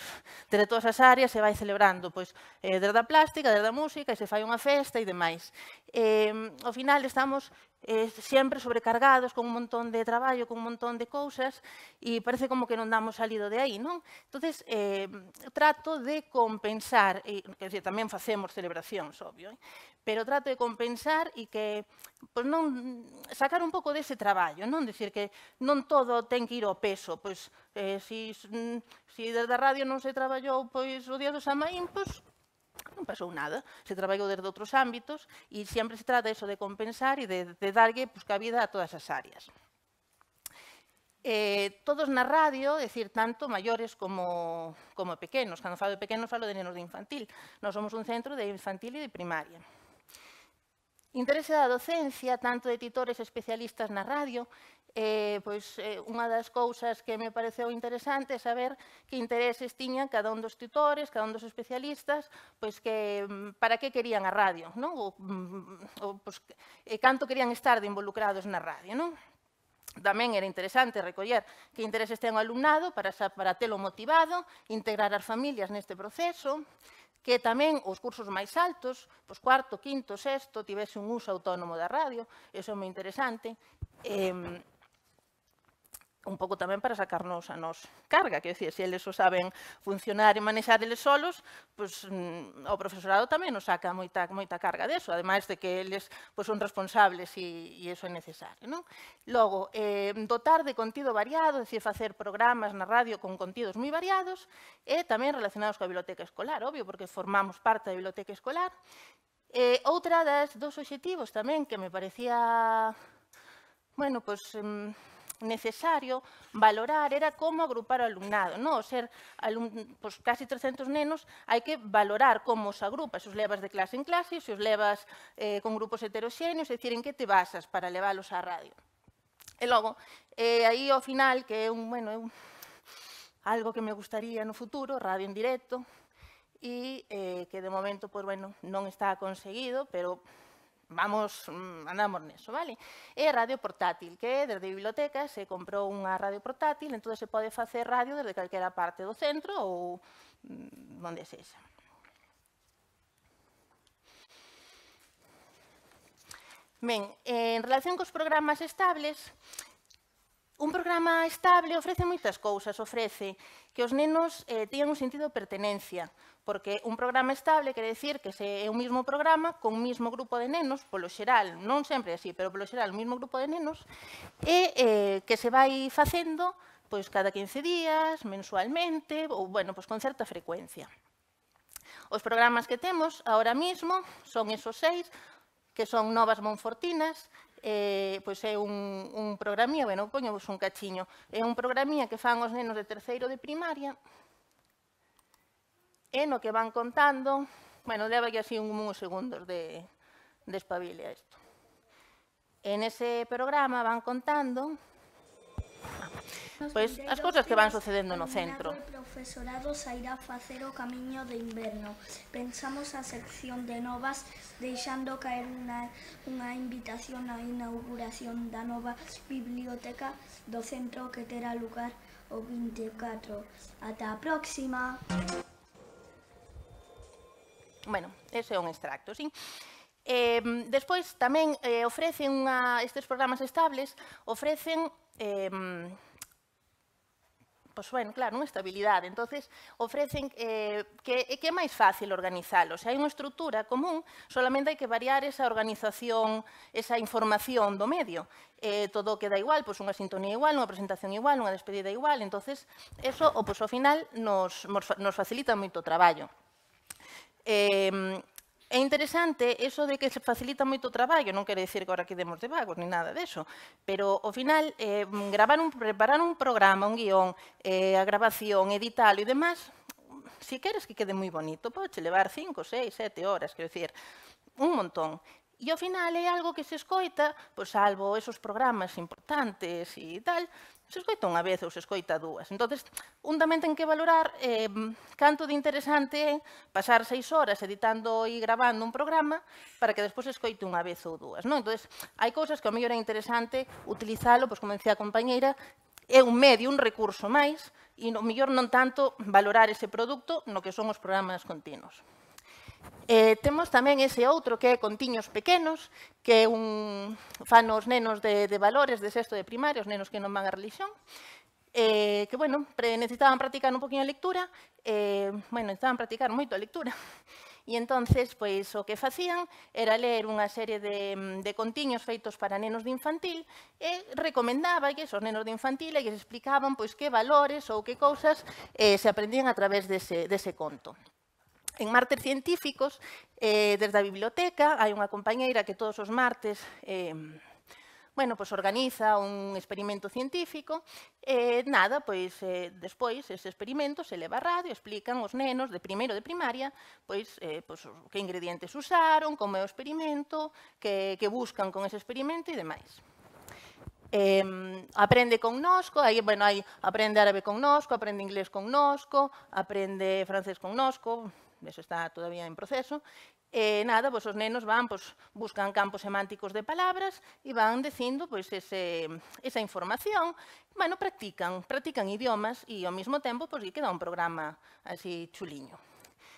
desde todas as áreas se vai celebrando pois, eh, desde a plástica, desde a música, e se fai unha festa e demais. Eh, ao final, estamos eh, sempre sobrecargados con un montón de traballo, con un montón de cousas e parece como que non damos salido de aí, non? Entonces, eh, trato de compensar, e, quer dizer, tamén facemos celebracións, obvio, eh? pero trato de compensar e que pois non sacar un pouco dese traballo, non decir que non todo ten que ir ao peso, pois eh, si, mm, si desde a radio non se traballou pois o día do Samaín, pois No pasó nada, se trabajó desde otros ámbitos y e siempre se trata de eso de compensar y e de, darle darlle pues, a todas esas áreas. Eh, todos na radio, decir, tanto mayores como, como Cuando hablo de pequeños hablo de niños de infantil. no somos un centro de infantil y e de primaria. Interese da docencia, tanto de titores especialistas na radio, eh, pois, eh, unha das cousas que me pareceu interesante é saber que intereses tiñan cada un dos titores, cada un dos especialistas, pois que mm, para que querían a radio, non? O, mm, o, pois, eh, canto querían estar de involucrados na radio, non? Tamén era interesante recoller que intereses ten o alumnado para, para telo motivado, integrar as familias neste proceso, que tamén os cursos máis altos, pois cuarto, quinto, sexto, tivese un uso autónomo da radio, eso é moi interesante, eh, un pouco tamén para sacarnos a nos carga, que decir, se eles o saben funcionar e manexar eles solos, pois, o profesorado tamén nos saca moita, moita carga eso, ademais de que eles pois, son responsables e, e eso é necesario. Non? Logo, eh, dotar de contido variado, decir, facer programas na radio con contidos moi variados e tamén relacionados coa biblioteca escolar, obvio, porque formamos parte da biblioteca escolar. Eh, outra das dos obxectivos tamén que me parecía, bueno, pois, necesario valorar era como agrupar o alumnado. No? O ser alum, pues, casi 300 nenos, hai que valorar como os agrupas, se os levas de clase en clase, se os levas eh, con grupos heteroxéneos, é dicir, en que te basas para leválos á radio. E logo, eh, aí ao final, que é un, bueno, é un, algo que me gustaría no futuro, radio en directo, e eh, que de momento, pues, bueno, non está conseguido, pero vamos, mm, andamos neso, vale? É radio portátil, que é desde biblioteca se comprou unha radio portátil, entón se pode facer radio desde calquera parte do centro ou mm, onde sexa. Ben, eh, en relación cos programas estables, un programa estable ofrece moitas cousas, ofrece que os nenos eh, teñan un sentido de pertenencia, porque un programa estable quere decir que se é o mismo programa con o mismo grupo de nenos, polo xeral, non sempre así, pero polo xeral o mismo grupo de nenos, e eh, que se vai facendo pois cada 15 días, mensualmente, ou bueno, pois con certa frecuencia. Os programas que temos ahora mismo son esos seis, que son Novas Monfortinas, eh, pois é un, un programía, bueno, poño vos un cachiño, é un programía que fan os nenos de terceiro de primaria, E no que van contando, bueno, leva que así un, un segundos de, de espabile a isto. En ese programa van contando pois pues, as cousas que van sucedendo no centro. O profesorado sairá facer o camiño de inverno. Pensamos a sección de novas deixando caer unha, unha invitación á inauguración da nova biblioteca do centro que terá lugar o 24. Ata a próxima! Bueno, ese é un extracto, sí? Eh, despois tamén eh, ofrecen unha, estes programas estables ofrecen eh, pois, bueno, claro, unha estabilidade. entonces ofrecen eh, que, que é máis fácil organizalo. Se hai unha estrutura común, solamente hai que variar esa organización, esa información do medio. Eh, todo queda igual, pois unha sintonía igual, unha presentación igual, unha despedida igual. entonces eso, o, pois, ao final, nos, nos facilita moito o traballo. Eh, É interesante eso de que se facilita moito o traballo, non quere decir que agora quedemos de vagos, ni nada eso, pero ao final eh, gravar un, preparar un programa, un guión, eh, a grabación, editar e demás, si queres que quede moi bonito, podes levar 5, 6, 7 horas, quero decir, un montón. E ao final é algo que se escoita, pois, salvo esos programas importantes e tal, se escoita unha vez ou se escoita dúas. Entón, un tamén ten que valorar eh, canto de interesante é pasar seis horas editando e grabando un programa para que despois escoite unha vez ou dúas. Non? Entón, hai cousas que ao mellor é interesante utilizalo, pois, como dicía a compañeira, é un medio, un recurso máis, e o mellor non tanto valorar ese produto no que son os programas continuos. E eh, temos tamén ese outro que é Contiños Pequenos, que é un fan os nenos de, de valores de sexto de primaria, os nenos que non van a religión, eh, que, bueno, necesitaban practicar un poquinho a lectura, eh, bueno, necesitaban practicar moito a lectura. E entonces, pois, o que facían era ler unha serie de, de contiños feitos para nenos de infantil e recomendaba que esos nenos de infantil e que se explicaban pois, que valores ou que cousas eh, se aprendían a través dese, dese conto. En martes científicos, eh, desde a biblioteca, hai unha compañeira que todos os martes eh, bueno, pois organiza un experimento científico e eh, nada, pois eh, despois ese experimento se leva a radio, explican os nenos de primeiro de primaria, pois, eh, pois que ingredientes usaron, como é o experimento, que, que buscan con ese experimento e demais. Eh, aprende con nosco, aí, bueno, aí aprende árabe con nosco, aprende inglés con nosco, aprende francés con nosco, eso está todavía en proceso, E eh, nada, pois os nenos van, pois, buscan campos semánticos de palabras e van dicindo pois, ese, esa información. Bueno, practican, practican idiomas e ao mesmo tempo pois, queda un programa así chuliño.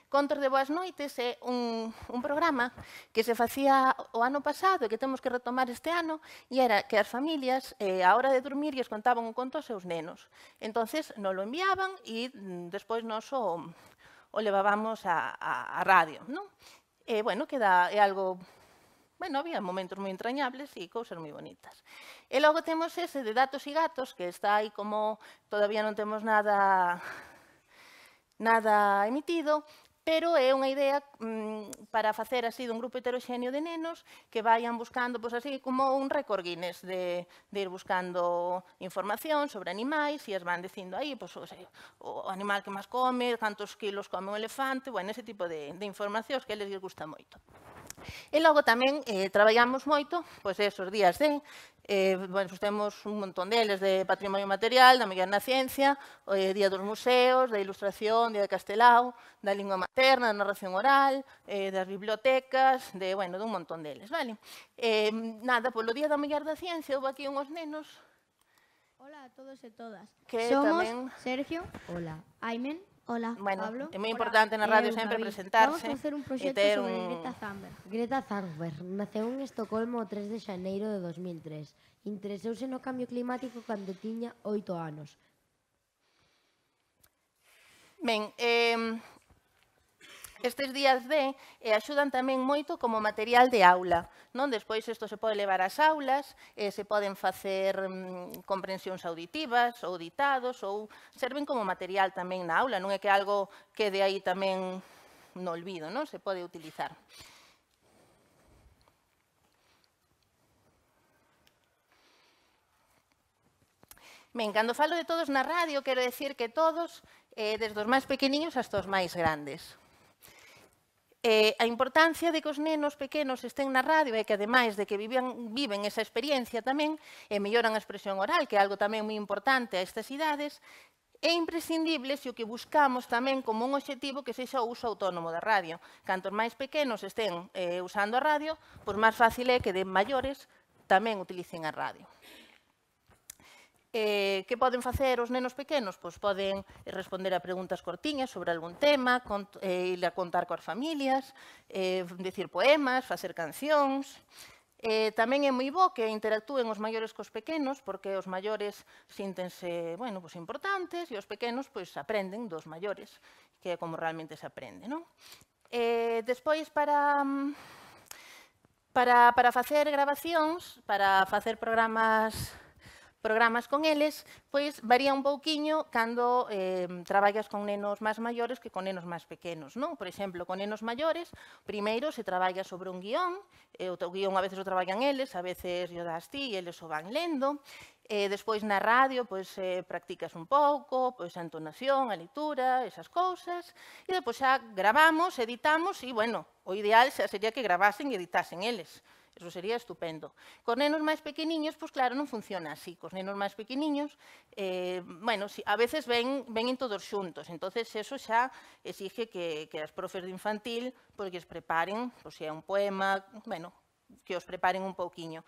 Contos de Boas Noites é un, un programa que se facía o ano pasado e que temos que retomar este ano e era que as familias, eh, a hora de dormir, lles contaban un conto aos seus nenos. Entonces, non lo enviaban e mm, despois nos o, o levábamos a, a, a radio. Non? E, eh, bueno, queda, é eh, algo bueno, había momentos moi entrañables e cousas moi bonitas. E logo temos ese de datos e gatos, que está aí como todavía non temos nada nada emitido, pero é unha idea mm, para facer así dun grupo heteroxenio de nenos que vayan buscando, pois así como un récord Guinness de, de ir buscando información sobre animais e as van dicindo aí, pois, o, o animal que máis come, cantos kilos come un elefante, bueno, ese tipo de, de informacións que eles lles gusta moito. E logo tamén eh, traballamos moito pois, esos días de Eh, bueno, pues temos un montón deles de patrimonio material, da mellor na ciencia, o eh, Día dos Museos, da Ilustración, Día de Castelao, da Lingua Materna, da Narración Oral, eh, das bibliotecas, de, bueno, dun montón deles, vale? Eh, nada, polo Día da Mellor da Ciencia, houve aquí unhos nenos Hola a todos e todas. Que Somos tamén... Sergio. Hola. Aimen. Hola, bueno, Pablo. É moi importante Hola. na eh, radio eh, sempre David. presentarse. Vamos a facer un proxecto sobre un... Greta Thunberg. Greta Thunberg naceu en Estocolmo o 3 de xaneiro de 2003. Interesouse no cambio climático cando tiña 8 anos. Ben, eh, Estes días B e eh, axudan tamén moito como material de aula. Non Despois isto se pode levar ás aulas, e eh, se poden facer mm, comprensións auditivas ou ditados ou serven como material tamén na aula. Non é que algo quede aí tamén no olvido, non? Se pode utilizar. Ben, cando falo de todos na radio, quero decir que todos, eh, desde os máis pequeniños hasta os máis grandes eh, a importancia de que os nenos pequenos estén na radio e que, ademais de que viven, viven esa experiencia tamén, e eh, melloran a expresión oral, que é algo tamén moi importante a estas idades, é imprescindible se o que buscamos tamén como un objetivo que sexa o uso autónomo da radio. Cantos máis pequenos estén eh, usando a radio, pois máis fácil é que de maiores tamén utilicen a radio. Eh, que poden facer os nenos pequenos? Pois poden eh, responder a preguntas cortiñas sobre algún tema, cont, eh, ir a contar coas familias, eh, decir poemas, facer cancións. Eh, tamén é moi bo que interactúen os maiores cos pequenos, porque os maiores síntense bueno, pois, importantes e os pequenos pois, aprenden dos maiores, que é como realmente se aprende. Non? Eh, despois, para... Para, para facer grabacións, para facer programas programas con eles, pois varía un pouquiño cando eh, traballas con nenos máis maiores que con nenos máis pequenos. Non? Por exemplo, con nenos maiores, primeiro se traballa sobre un guión, eh, o teu guión a veces o traballan eles, a veces yo das ti e eles o van lendo, eh, despois na radio pois, eh, practicas un pouco, pois, a entonación, a lectura, esas cousas, e depois xa gravamos, editamos, e, bueno, o ideal xa sería que gravasen e editasen eles Eso sería estupendo. Con nenos máis pequeniños, pois claro, non funciona así. Con nenos máis pequeniños, eh, bueno, si, a veces ven, ven todos xuntos. entonces eso xa exige que, que as profes de infantil pois, que os preparen, pois, pues, é un poema, bueno, que os preparen un pouquiño.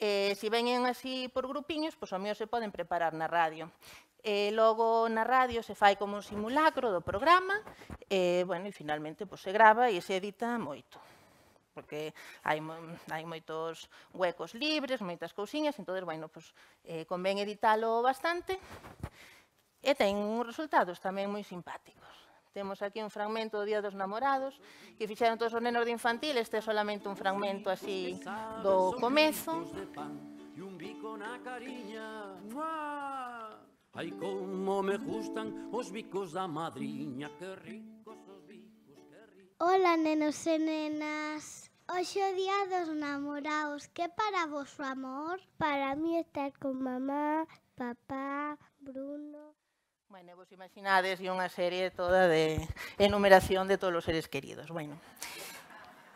Eh, se si venen así por grupiños, pois ao mío se poden preparar na radio. E eh, logo na radio se fai como un simulacro do programa, e, eh, bueno, e finalmente pois, se grava e se edita moito porque hai, hai moitos huecos libres, moitas cousiñas, entón, bueno, pues, eh, convén editalo bastante. E ten uns resultados tamén moi simpáticos. Temos aquí un fragmento do Día dos Namorados que fixeron todos os nenos de infantil. Este é solamente un fragmento así do comezo. Ai como me gustan os bicos da madriña, que ricos os bicos, que ricos. Hola nenos e nenas. Hoxe o día dos namorados, que para vos o amor? Para mí estar con mamá, papá, Bruno... Bueno, vos imaginades e unha serie toda de enumeración de todos os seres queridos. Bueno,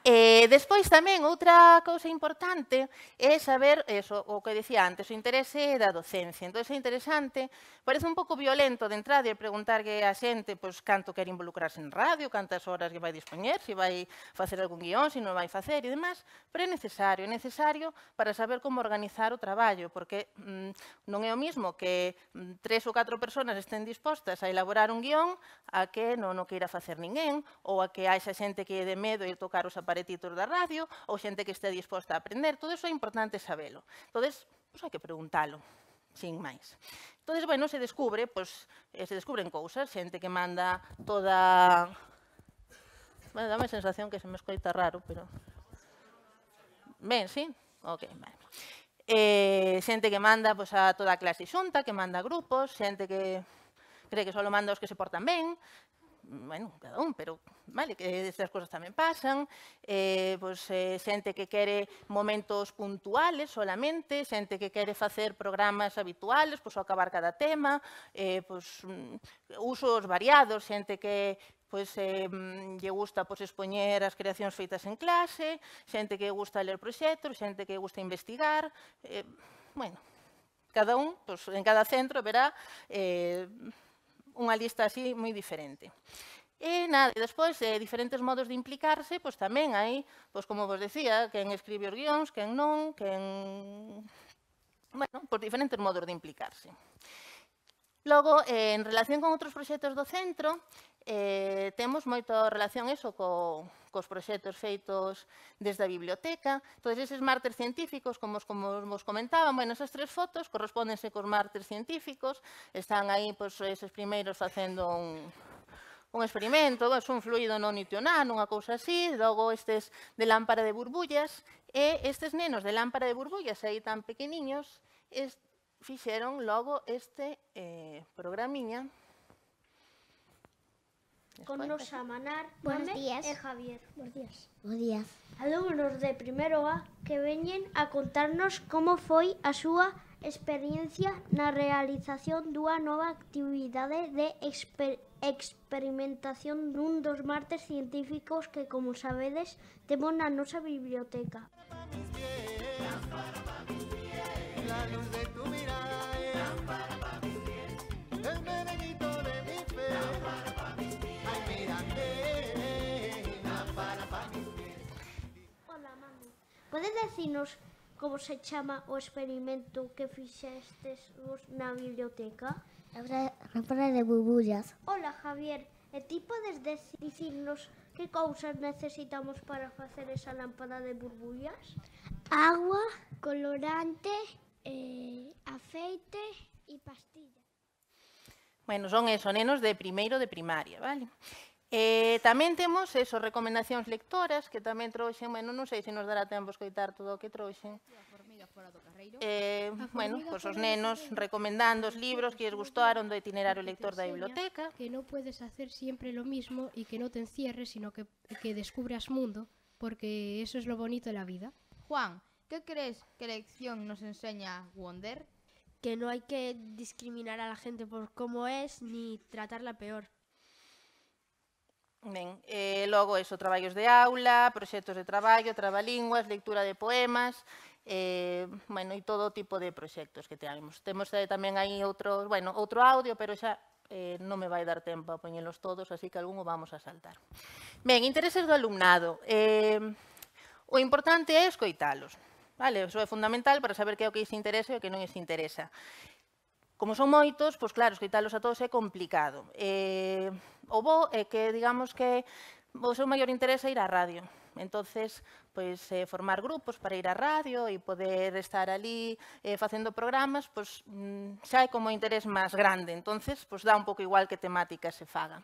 E eh, despois tamén outra cousa importante é saber eso, o que decía antes, o interese da docencia. Entón, é interesante, parece un pouco violento de entrada preguntar preguntarlle a xente pois, canto quer involucrarse en radio, cantas horas que vai dispoñer, se vai facer algún guión, se non vai facer e demás, pero é necesario, é necesario para saber como organizar o traballo, porque mm, non é o mismo que mm, tres ou catro personas estén dispostas a elaborar un guión a que non o queira facer ninguén ou a que haxa xente que de medo e tocar os aparelhos aparetitos da radio ou xente que este disposta a aprender. Todo iso é importante sabelo. Entonces, pois hai que preguntalo sin máis. Entón, bueno, se descubre, pois, eh, se descubren cousas, xente que manda toda... Bueno, dame a sensación que se me escoita raro, pero... Ben, sí? Ok, vale. Eh, xente que manda pois, a toda a clase xunta, que manda grupos, xente que cree que só manda os que se portan ben, bueno, cada un, pero vale, que estas cosas tamén pasan, eh, pois, eh, xente que quere momentos puntuales solamente, xente que quere facer programas habituales, pois acabar cada tema, eh, pois, usos variados, xente que pois eh, lle mm, gusta pois, expoñer as creacións feitas en clase, xente que gusta ler proxectos, xente que gusta investigar, eh, bueno, cada un, pois, en cada centro verá eh, unha lista así moi diferente. E nada, e despois, eh, diferentes modos de implicarse, pois tamén hai, pois como vos decía, quen escribe os guións, quen non, quen... Bueno, pois diferentes modos de implicarse. Logo, eh, en relación con outros proxectos do centro, eh, temos moito relación eso co, cos proxectos feitos desde a biblioteca. Todos entón, eses mártires científicos, como, os, como os comentaban, bueno, esas tres fotos correspondense cos mártires científicos, están aí pois, eses primeiros facendo un, un experimento, é un fluido non nitional, unha cousa así, logo estes de lámpara de burbullas, e estes nenos de lámpara de burbullas aí tan pequeniños, fixeron logo este eh, programiña. Con nos a Manar, Buenos eh, días. e Javier. Buenos días. Buenos días. Alumnos de primeiro A que veñen a contarnos como foi a súa experiencia na realización dunha nova actividade de exper experimentación dun dos martes científicos que, como sabedes, temos na nosa biblioteca. Para, para, para, la luz de tu mirada es lámpara para mis pies, el merenguito de mi fe, lámpara para mis pies, ay mírate, lámpara para mis pies. Hola, mami. Podes decirnos como se chama o experimento que fixestes vos na biblioteca? Lámpara de burbullas. Hola, Javier. E ti podes dicirnos que cousas necesitamos para facer esa lámpara de burbullas? Agua, colorante, eh, aceite e pastillas. Bueno, son eso, nenos de primeiro de primaria, vale? Eh, tamén temos eso, recomendacións lectoras que tamén trouxen, bueno, non sei se nos dará tempo escoitar todo o que trouxen. Eh, bueno, pois pues os nenos recomendando os libros que les gustaron do itinerario lector da biblioteca. Que non podes hacer sempre lo mismo e que non te encierres, sino que, que descubras mundo, porque eso es lo bonito de la vida. Juan, ¿Qué crees que lección nos enseña Wonder? Que no hay que discriminar a la gente por cómo es ni tratarla peor. Ben, eh, eso, trabajos de aula, proyectos de trabajo, trabalingüas, lectura de poemas, eh, bueno, y todo tipo de proyectos que tenemos. Tenemos también tamén aí bueno, outro audio, pero esa eh, no me va a dar tempo a ponerlos todos, así que alguno vamos a saltar. Bien, intereses do alumnado. Eh, lo importante es escoitalos. Vale? Eso é fundamental para saber que é o que se interesa e o que non se interesa. Como son moitos, pois claro, escritalos a todos é complicado. Eh, o bo é que, digamos que, o seu maior interés é ir á radio. Entonces, pois, eh, formar grupos para ir á radio e poder estar ali eh, facendo programas, pois, xa é como interés máis grande. Entonces, pois, dá un pouco igual que temática se faga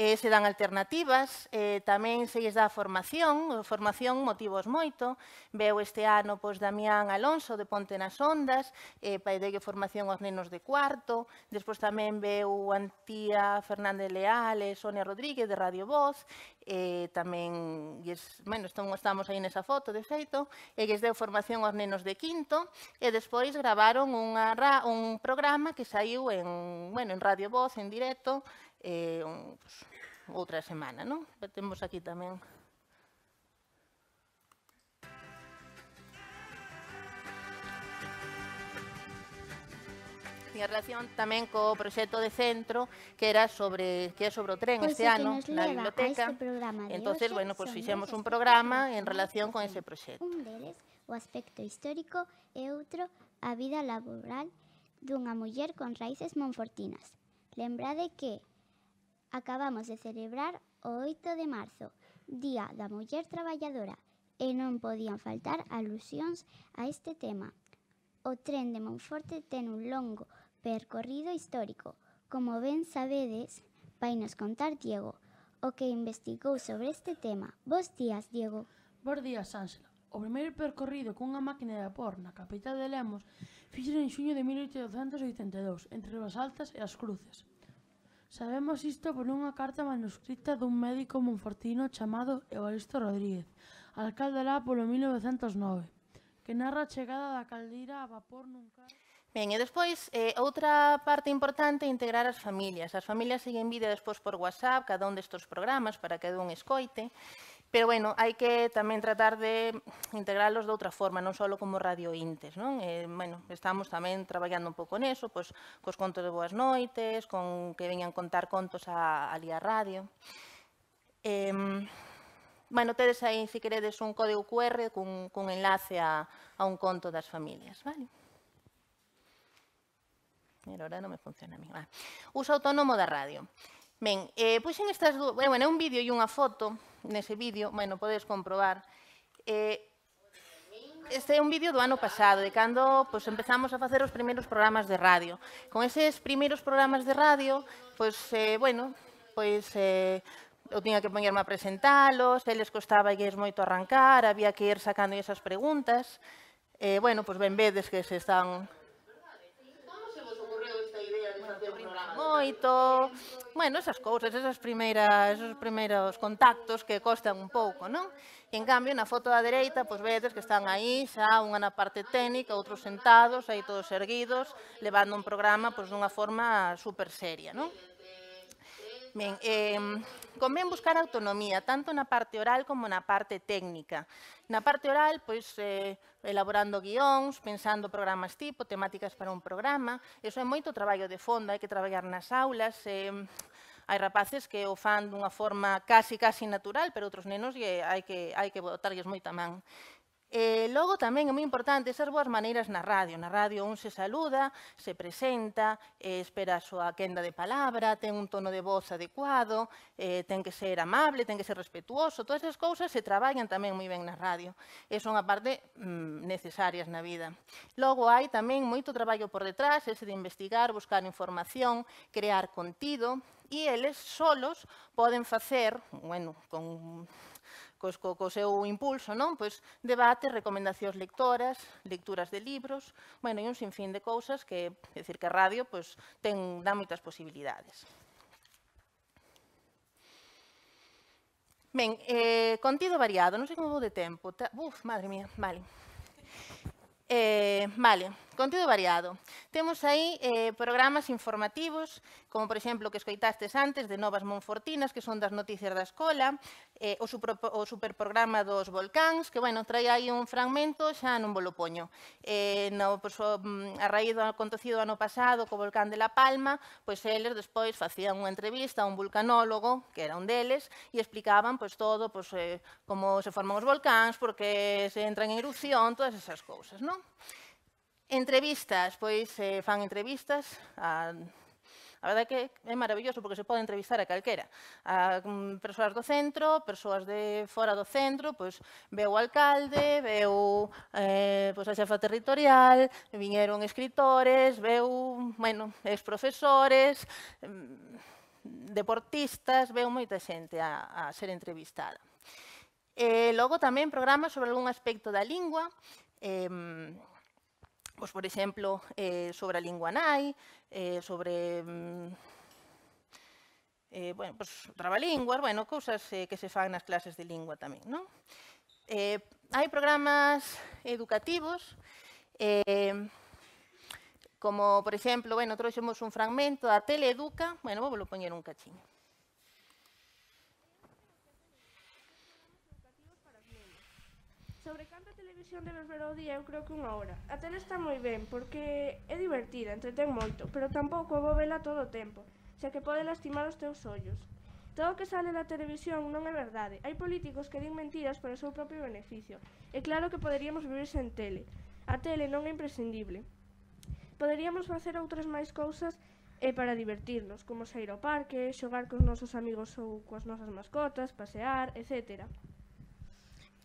eh, se dan alternativas, eh, tamén se lles dá formación, formación motivos moito, veu este ano pois, Damián Alonso de Ponte nas Ondas, eh, para de formación aos nenos de cuarto, despois tamén veu Antía Fernández Leal e Sonia Rodríguez de Radio Voz, eh, tamén, lles, bueno, estamos, estamos aí nesa foto, de feito, e lles deu formación aos nenos de quinto, e despois gravaron unha, un programa que saiu en, bueno, en Radio Voz, en directo, eh, un, pues, outra semana, non? Temos aquí tamén tiña relación tamén co proxecto de centro que era sobre que é sobre o tren pois este ano na biblioteca. Entonces, bueno, pois pues fixemos un programa en relación con ese proxecto. Un deles, o aspecto histórico e outro, a vida laboral dunha muller con raíces monfortinas. Lembrade que Acabamos de celebrar o 8 de marzo, Día da Muller Traballadora, e non podían faltar alusións a este tema. O tren de Monforte ten un longo percorrido histórico. Como ben sabedes, vai nos contar Diego, o que investigou sobre este tema. Bos días, Diego. Bos días, Ángela. O primeiro percorrido cunha máquina de vapor na capital de Lemos fixera en xuño de 1882 entre as Altas e as Cruces. Sabemos isto por unha carta manuscrita dun médico monfortino chamado Evaristo Rodríguez, alcalde lá polo 1909, que narra a chegada da caldeira a vapor nun carro... Ben, e despois, eh, outra parte importante é integrar as familias. As familias seguen vida despois por WhatsApp, cada un destes programas, para que un escoite. Pero, bueno, hai que tamén tratar de integrarlos de outra forma, non só como radiointes. Non? E, eh, bueno, estamos tamén traballando un pouco neso, pois, cos contos de Boas Noites, con que veñan contar contos a, a Lía Radio. E, bueno, tedes aí, se queredes, un código QR cun, cun enlace a, a un conto das familias. Vale? Pero ahora non me funciona a mí. Ah. Uso autónomo da radio. Ben, eh, puxen estas dúas... Eh, bueno, é un vídeo e unha foto nese vídeo, bueno, podes comprobar. Eh, este é un vídeo do ano pasado, de cando pois, empezamos a facer os primeiros programas de radio. Con eses primeiros programas de radio, pois, eh, bueno, pois, eh, eu tiña que poñerme a presentalos, eles costaba lles moito arrancar, había que ir sacando esas preguntas. Eh, bueno, pois ben vedes que se están moito, bueno, esas cousas, esas primeiras, esos primeiros contactos que costan un pouco, non? E, en cambio, na foto da dereita, pois vedes que están aí xa unha na parte técnica, outros sentados, aí todos erguidos, levando un programa pois dunha forma super seria, non? Ben, eh, convén buscar autonomía, tanto na parte oral como na parte técnica. Na parte oral, pois, eh, elaborando guións, pensando programas tipo, temáticas para un programa. Eso é moito traballo de fondo, hai que traballar nas aulas. Eh, hai rapaces que o fan dunha forma casi, casi natural, pero outros nenos hai que, hai que botarlles moita man. E eh, logo tamén é moi importante ser boas maneiras na radio. Na radio un se saluda, se presenta, eh, espera a súa quenda de palabra, ten un tono de voz adecuado, eh, ten que ser amable, ten que ser respetuoso. Todas esas cousas se traballan tamén moi ben na radio e son a parte mm, necesarias na vida. Logo hai tamén moito traballo por detrás, ese de investigar, buscar información, crear contido, e eles solos poden facer, bueno, con cos, co, co seu impulso, non? Pois debates, recomendacións lectoras, lecturas de libros, bueno, e un sinfín de cousas que, é dicir, que a radio pois, ten, dá moitas posibilidades. Ben, eh, contido variado, non sei como vou de tempo. Ta... Uf, madre mía, vale. Eh, vale, Contido variado. Temos aí eh, programas informativos, como por exemplo o que escoitastes antes de Novas Monfortinas, que son das noticias da escola, eh, o, super, o superprograma dos volcáns, que bueno, trae aí un fragmento, xa non volo poño. Eh, no, pues, pois, o, mm, a raíz do acontecido ano pasado co volcán de La Palma, pois pues, eles despois facían unha entrevista a un vulcanólogo, que era un deles, e explicaban pois, pues, todo pois, eh, como se forman os volcáns, porque se entran en erupción, todas esas cousas. Non? Entrevistas, pois eh, fan entrevistas a A verdade é que é maravilloso porque se pode entrevistar a calquera. A mm, persoas do centro, persoas de fora do centro, pois veu o alcalde, veu eh, pois a xefa territorial, viñeron escritores, veu, bueno, ex-profesores, mm, deportistas, veu moita xente a, a ser entrevistada. E eh, logo tamén programas sobre algún aspecto da lingua, eh, Pois, por exemplo, eh, sobre a lingua nai, eh, sobre mm, eh, bueno, pues, trabalinguas, bueno, cousas eh, que se fan nas clases de lingua tamén. Non? Eh, hai programas educativos, eh, como, por exemplo, bueno, trouxemos un fragmento da Teleeduca, bueno, vou poñer un cachinho. emisión de ver ao día eu creo que unha hora. A tele está moi ben, porque é divertida, entretén moito, pero tampouco vou vela todo o tempo, xa que pode lastimar os teus ollos. Todo o que sale na televisión non é verdade. Hai políticos que din mentiras para o seu propio beneficio. É claro que poderíamos vivir sen tele. A tele non é imprescindible. Poderíamos facer outras máis cousas e para divertirnos, como sair ao parque, xogar cos nosos amigos ou coas nosas mascotas, pasear, etcétera.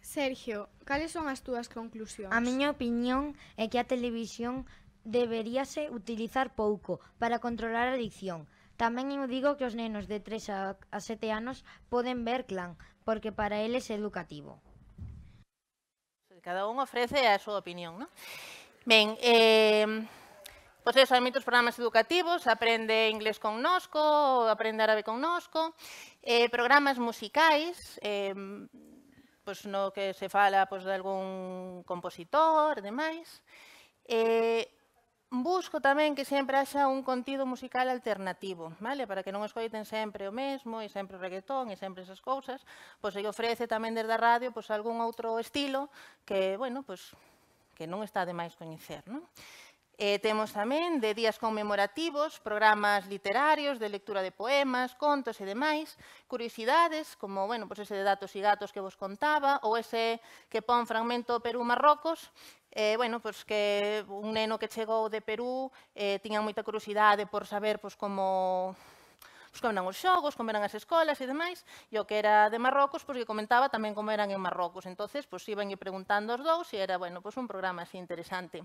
Sergio, cales son as túas conclusións? A miña opinión é que a televisión deberíase utilizar pouco para controlar a adicción. Tamén eu digo que os nenos de 3 a 7 anos poden ver clan, porque para eles é educativo. Cada un ofrece a súa opinión, non? Ben, eh, pois pues eso, hai moitos programas educativos, aprende inglés connosco, aprende árabe connosco, eh, programas musicais, eh, pois, no que se fala pois, de algún compositor, e demais. Eh, busco tamén que sempre haxa un contido musical alternativo, vale? para que non escoiten sempre o mesmo, e sempre o reggaetón, e sempre esas cousas, pois aí ofrece tamén desde a radio pois, algún outro estilo que, bueno, pois, que non está de máis coñecer. Non? E eh, temos tamén de días conmemorativos, programas literarios de lectura de poemas, contos e demais, curiosidades, como bueno, pues ese de datos e gatos que vos contaba, ou ese que pon fragmento Perú-Marrocos, eh, bueno, pois que un neno que chegou de Perú eh, tiña moita curiosidade por saber pois, como como eran os xogos, como eran as escolas e demais, e o que era de Marrocos, pois, que comentaba tamén como eran en Marrocos. entonces pois, iban e preguntando os dous e era, bueno, pois, un programa así interesante.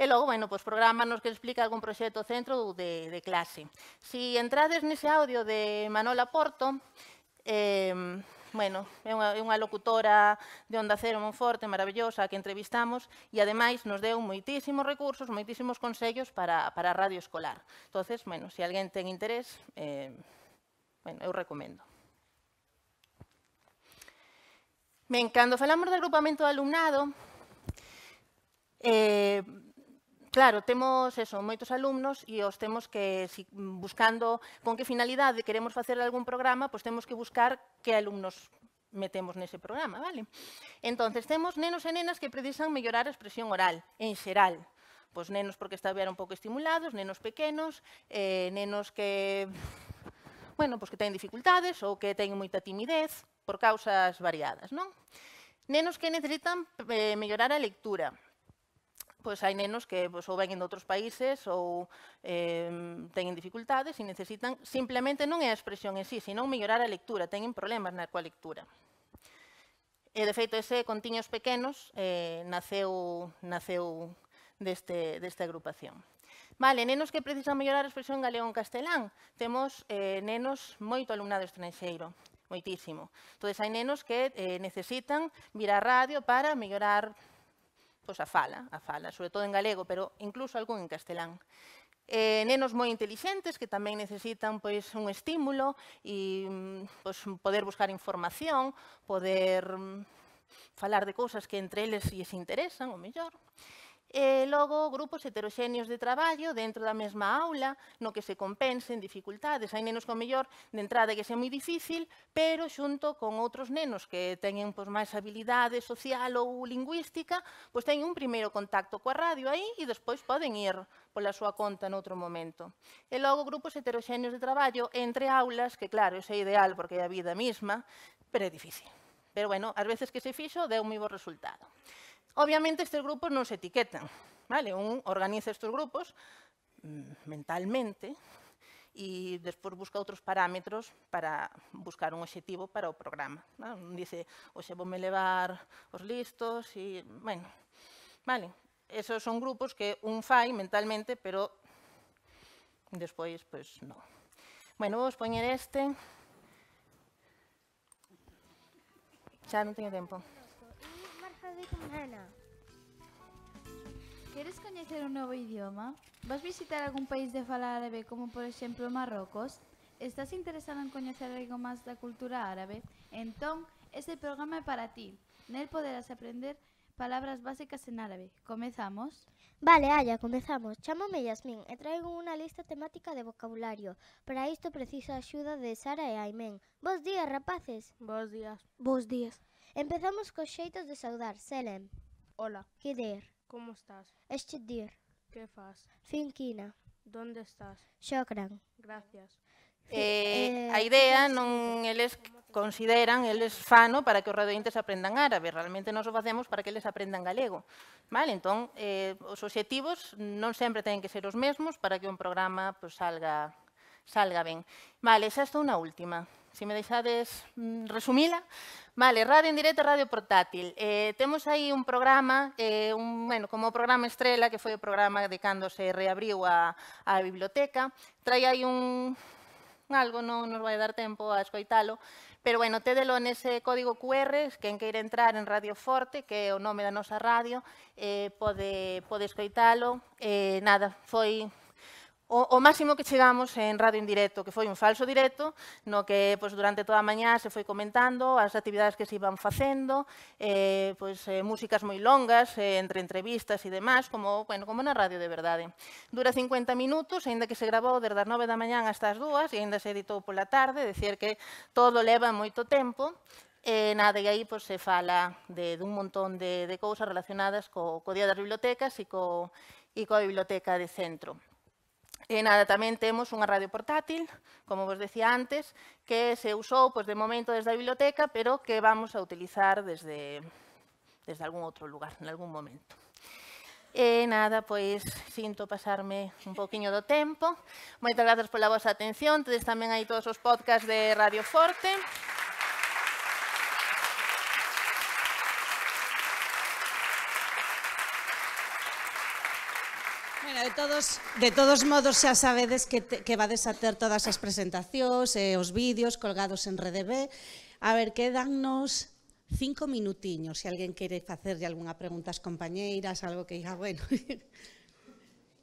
E logo, bueno, pois, programa nos que explica algún proxecto centro de, de clase. Si entrades nese audio de Manola Porto, eh, bueno, é unha, é unha locutora de Onda Cero Monforte, maravillosa, que entrevistamos, e ademais nos deu moitísimos recursos, moitísimos consellos para, para a radio escolar. entonces bueno, se si alguén ten interés, eh, bueno, eu recomendo. Ben, cando falamos do agrupamento de alumnado, eh, Claro, temos eso, moitos alumnos e os temos que si, buscando con que finalidade queremos facer algún programa, pois temos que buscar que alumnos metemos nese programa, vale? Entonces temos nenos e nenas que precisan mellorar a expresión oral en xeral. Pois nenos porque estaban un pouco estimulados, nenos pequenos, eh, nenos que bueno, pois que teñen dificultades ou que teñen moita timidez por causas variadas, non? Nenos que necesitan eh, mellorar a lectura, pois hai nenos que pois, ou ven de outros países ou eh, teñen dificultades e necesitan, simplemente non é a expresión en sí, senón mellorar a lectura, teñen problemas na coa lectura. E, de feito, ese Contiños Pequenos eh, naceu, naceu deste, desta agrupación. Vale, nenos que precisan mellorar a expresión en galego en castelán. Temos eh, nenos moito alumnado estranxeiro, moitísimo. Entón, hai nenos que eh, necesitan vir a radio para mellorar pois a fala, a fala, sobre todo en galego, pero incluso algún en castelán. Eh, nenos moi inteligentes que tamén necesitan pois, un estímulo e mm, pois, poder buscar información, poder mm, falar de cousas que entre eles lles interesan, o mellor e logo grupos heteroxéneos de traballo dentro da mesma aula no que se compensen dificultades. Hai nenos con mellor de entrada que sea moi difícil, pero xunto con outros nenos que teñen pois, máis habilidade social ou lingüística, pois teñen un primeiro contacto coa radio aí e despois poden ir pola súa conta noutro momento. E logo grupos heteroxéneos de traballo entre aulas, que claro, é ideal porque é a vida mesma, pero é difícil. Pero bueno, ás veces que se fixo, deu moi bo resultado. Obviamente, estes grupos non se etiquetan. Vale? Un organiza estes grupos mm, mentalmente e despois busca outros parámetros para buscar un objetivo para o programa. Non? Dice, oxe, vou me levar os listos e, bueno, vale. Esos son grupos que un fai mentalmente, pero despois, pois, non. Bueno, vou poñer este. Xa non teño tempo tarde con Ana. Queres coñecer un novo idioma? Vas visitar algún país de fala árabe como por exemplo Marrocos? Estás interesado en coñecer algo máis da cultura árabe? Entón, este programa é para ti. Nel poderás aprender palabras básicas en árabe. Comezamos? Vale, Aya, comezamos. Chámome Yasmín e traigo unha lista temática de vocabulario. Para isto preciso a axuda de Sara e Aimén. Bos días, rapaces. Bos días. Bos días. Empezamos co xeitos de saudar. Selem. Ola. Que dir? Como estás? Este dir. Que faz? Finquina. Donde estás? Xocran. Gracias. Eh, eh, a idea non eles consideran, eles fano para que os radiointes aprendan árabe. Realmente nós o facemos para que eles aprendan galego. Vale? Entón, eh, os obxectivos non sempre teñen que ser os mesmos para que un programa pues, salga, salga ben. Vale, xa estou na última. si me deixades mm, resumila. Vale, radio en directo, radio portátil. Eh, tenemos ahí un programa, eh, bueno, como programa estrella, que fue el programa dedicándose cando se a, a biblioteca. Trae ahí un, algo, no nos a dar tiempo a escoitalo, Pero bueno, en ese código QR, ir a entrar en Radio Forte, que é o nome da nosa radio, eh, pode, pode eh, nada, fue... o, o máximo que chegamos en Radio Indirecto, que foi un falso directo, no que pois, durante toda a mañá se foi comentando as actividades que se iban facendo, eh, pois, eh, músicas moi longas, eh, entre entrevistas e demás, como, bueno, como na radio de verdade. Dura 50 minutos, aínda que se grabou desde as 9 da mañá hasta as 2 e aínda se editou pola tarde, decir que todo leva moito tempo, E nada, e aí pois, se fala de, dun montón de, de cousas relacionadas co, co Día das Bibliotecas e co, e coa Biblioteca de Centro. E nada, tamén temos unha radio portátil, como vos decía antes, que se usou pois, de momento desde a biblioteca, pero que vamos a utilizar desde, desde algún outro lugar, en algún momento. E nada, pois, sinto pasarme un poquinho do tempo. Moitas grazas pola vosa atención. Tedes tamén aí todos os podcasts de Radio Forte. de todos, de todos modos xa sabedes que, te, que vades a ter todas as presentacións e os vídeos colgados en RDB. A ver, quedannos cinco minutiños, se alguén quere facerlle algunha pregunta ás compañeiras, algo que diga, bueno,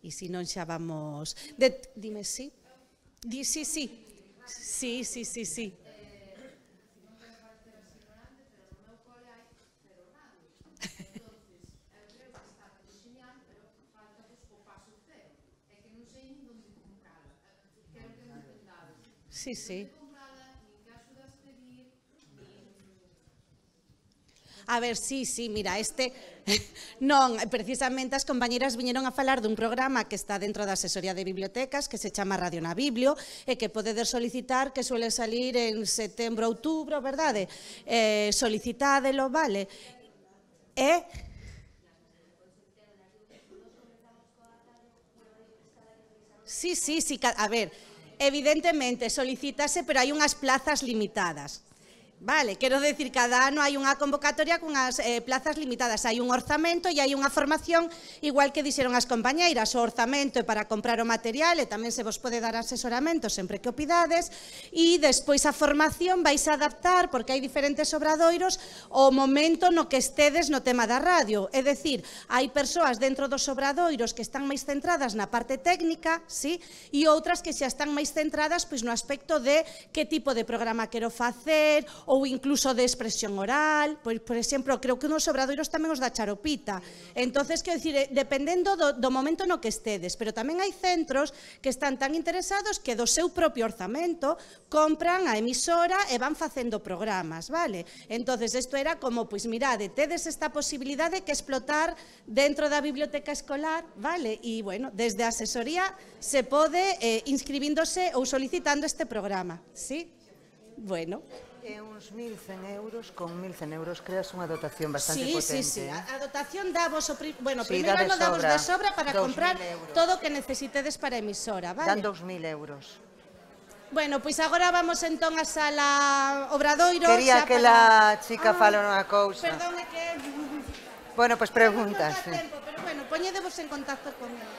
e se non xa vamos... De, dime, sí? Di, sí, sí. Sí, sí, sí, sí. sí. Sí, sí. A ver, sí, sí, mira, este non, precisamente as compañeras viñeron a falar dun programa que está dentro da asesoría de bibliotecas que se chama Radio na Biblio e que podedes solicitar que suele salir en setembro, outubro, verdade? Eh, solicitádelo, vale? E Sí, sí, sí, a ver, evidentemente solicítase, pero hai unhas plazas limitadas. Vale, quero decir, cada ano hai unha convocatoria cunhas eh, plazas limitadas, hai un orzamento e hai unha formación, igual que dixeron as compañeiras, o orzamento é para comprar o material e tamén se vos pode dar asesoramento sempre que opidades e despois a formación vais a adaptar, porque hai diferentes obradoiros, o momento no que estedes no tema da radio. É decir, hai persoas dentro dos obradoiros que están máis centradas na parte técnica, sí, e outras que xa están máis centradas pois no aspecto de que tipo de programa quero facer, ou incluso de expresión oral, pois, por exemplo, creo que nos obradoiros tamén os da charopita. Entonces, quero dicir, eh, dependendo do, do momento no que estedes, pero tamén hai centros que están tan interesados que do seu propio orzamento compran a emisora e van facendo programas, vale? Entonces, isto era como, pois mirade, tedes esta posibilidade que explotar dentro da biblioteca escolar, vale? E, bueno, desde a asesoría se pode eh, inscribíndose ou solicitando este programa, ¿sí? Bueno é uns 1.100 euros, con 1.100 euros creas unha dotación bastante sí, potente. Sí, sí, sí. Eh? A dotación davos, o pri... bueno, sí, primeiro ano davos de sobra para comprar euros. todo o que necesitedes para a emisora, vale? Dan 2.000 euros. Bueno, pois agora vamos entón a sala Obradoiro. Quería que para... la chica ah, fale unha cousa. Perdón, é que... Bueno, pois pues preguntas. Non tempo, pero bueno, poñedevos en contacto con ela.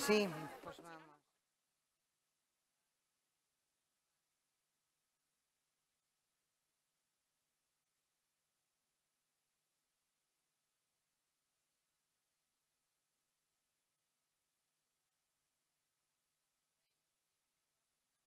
Sí.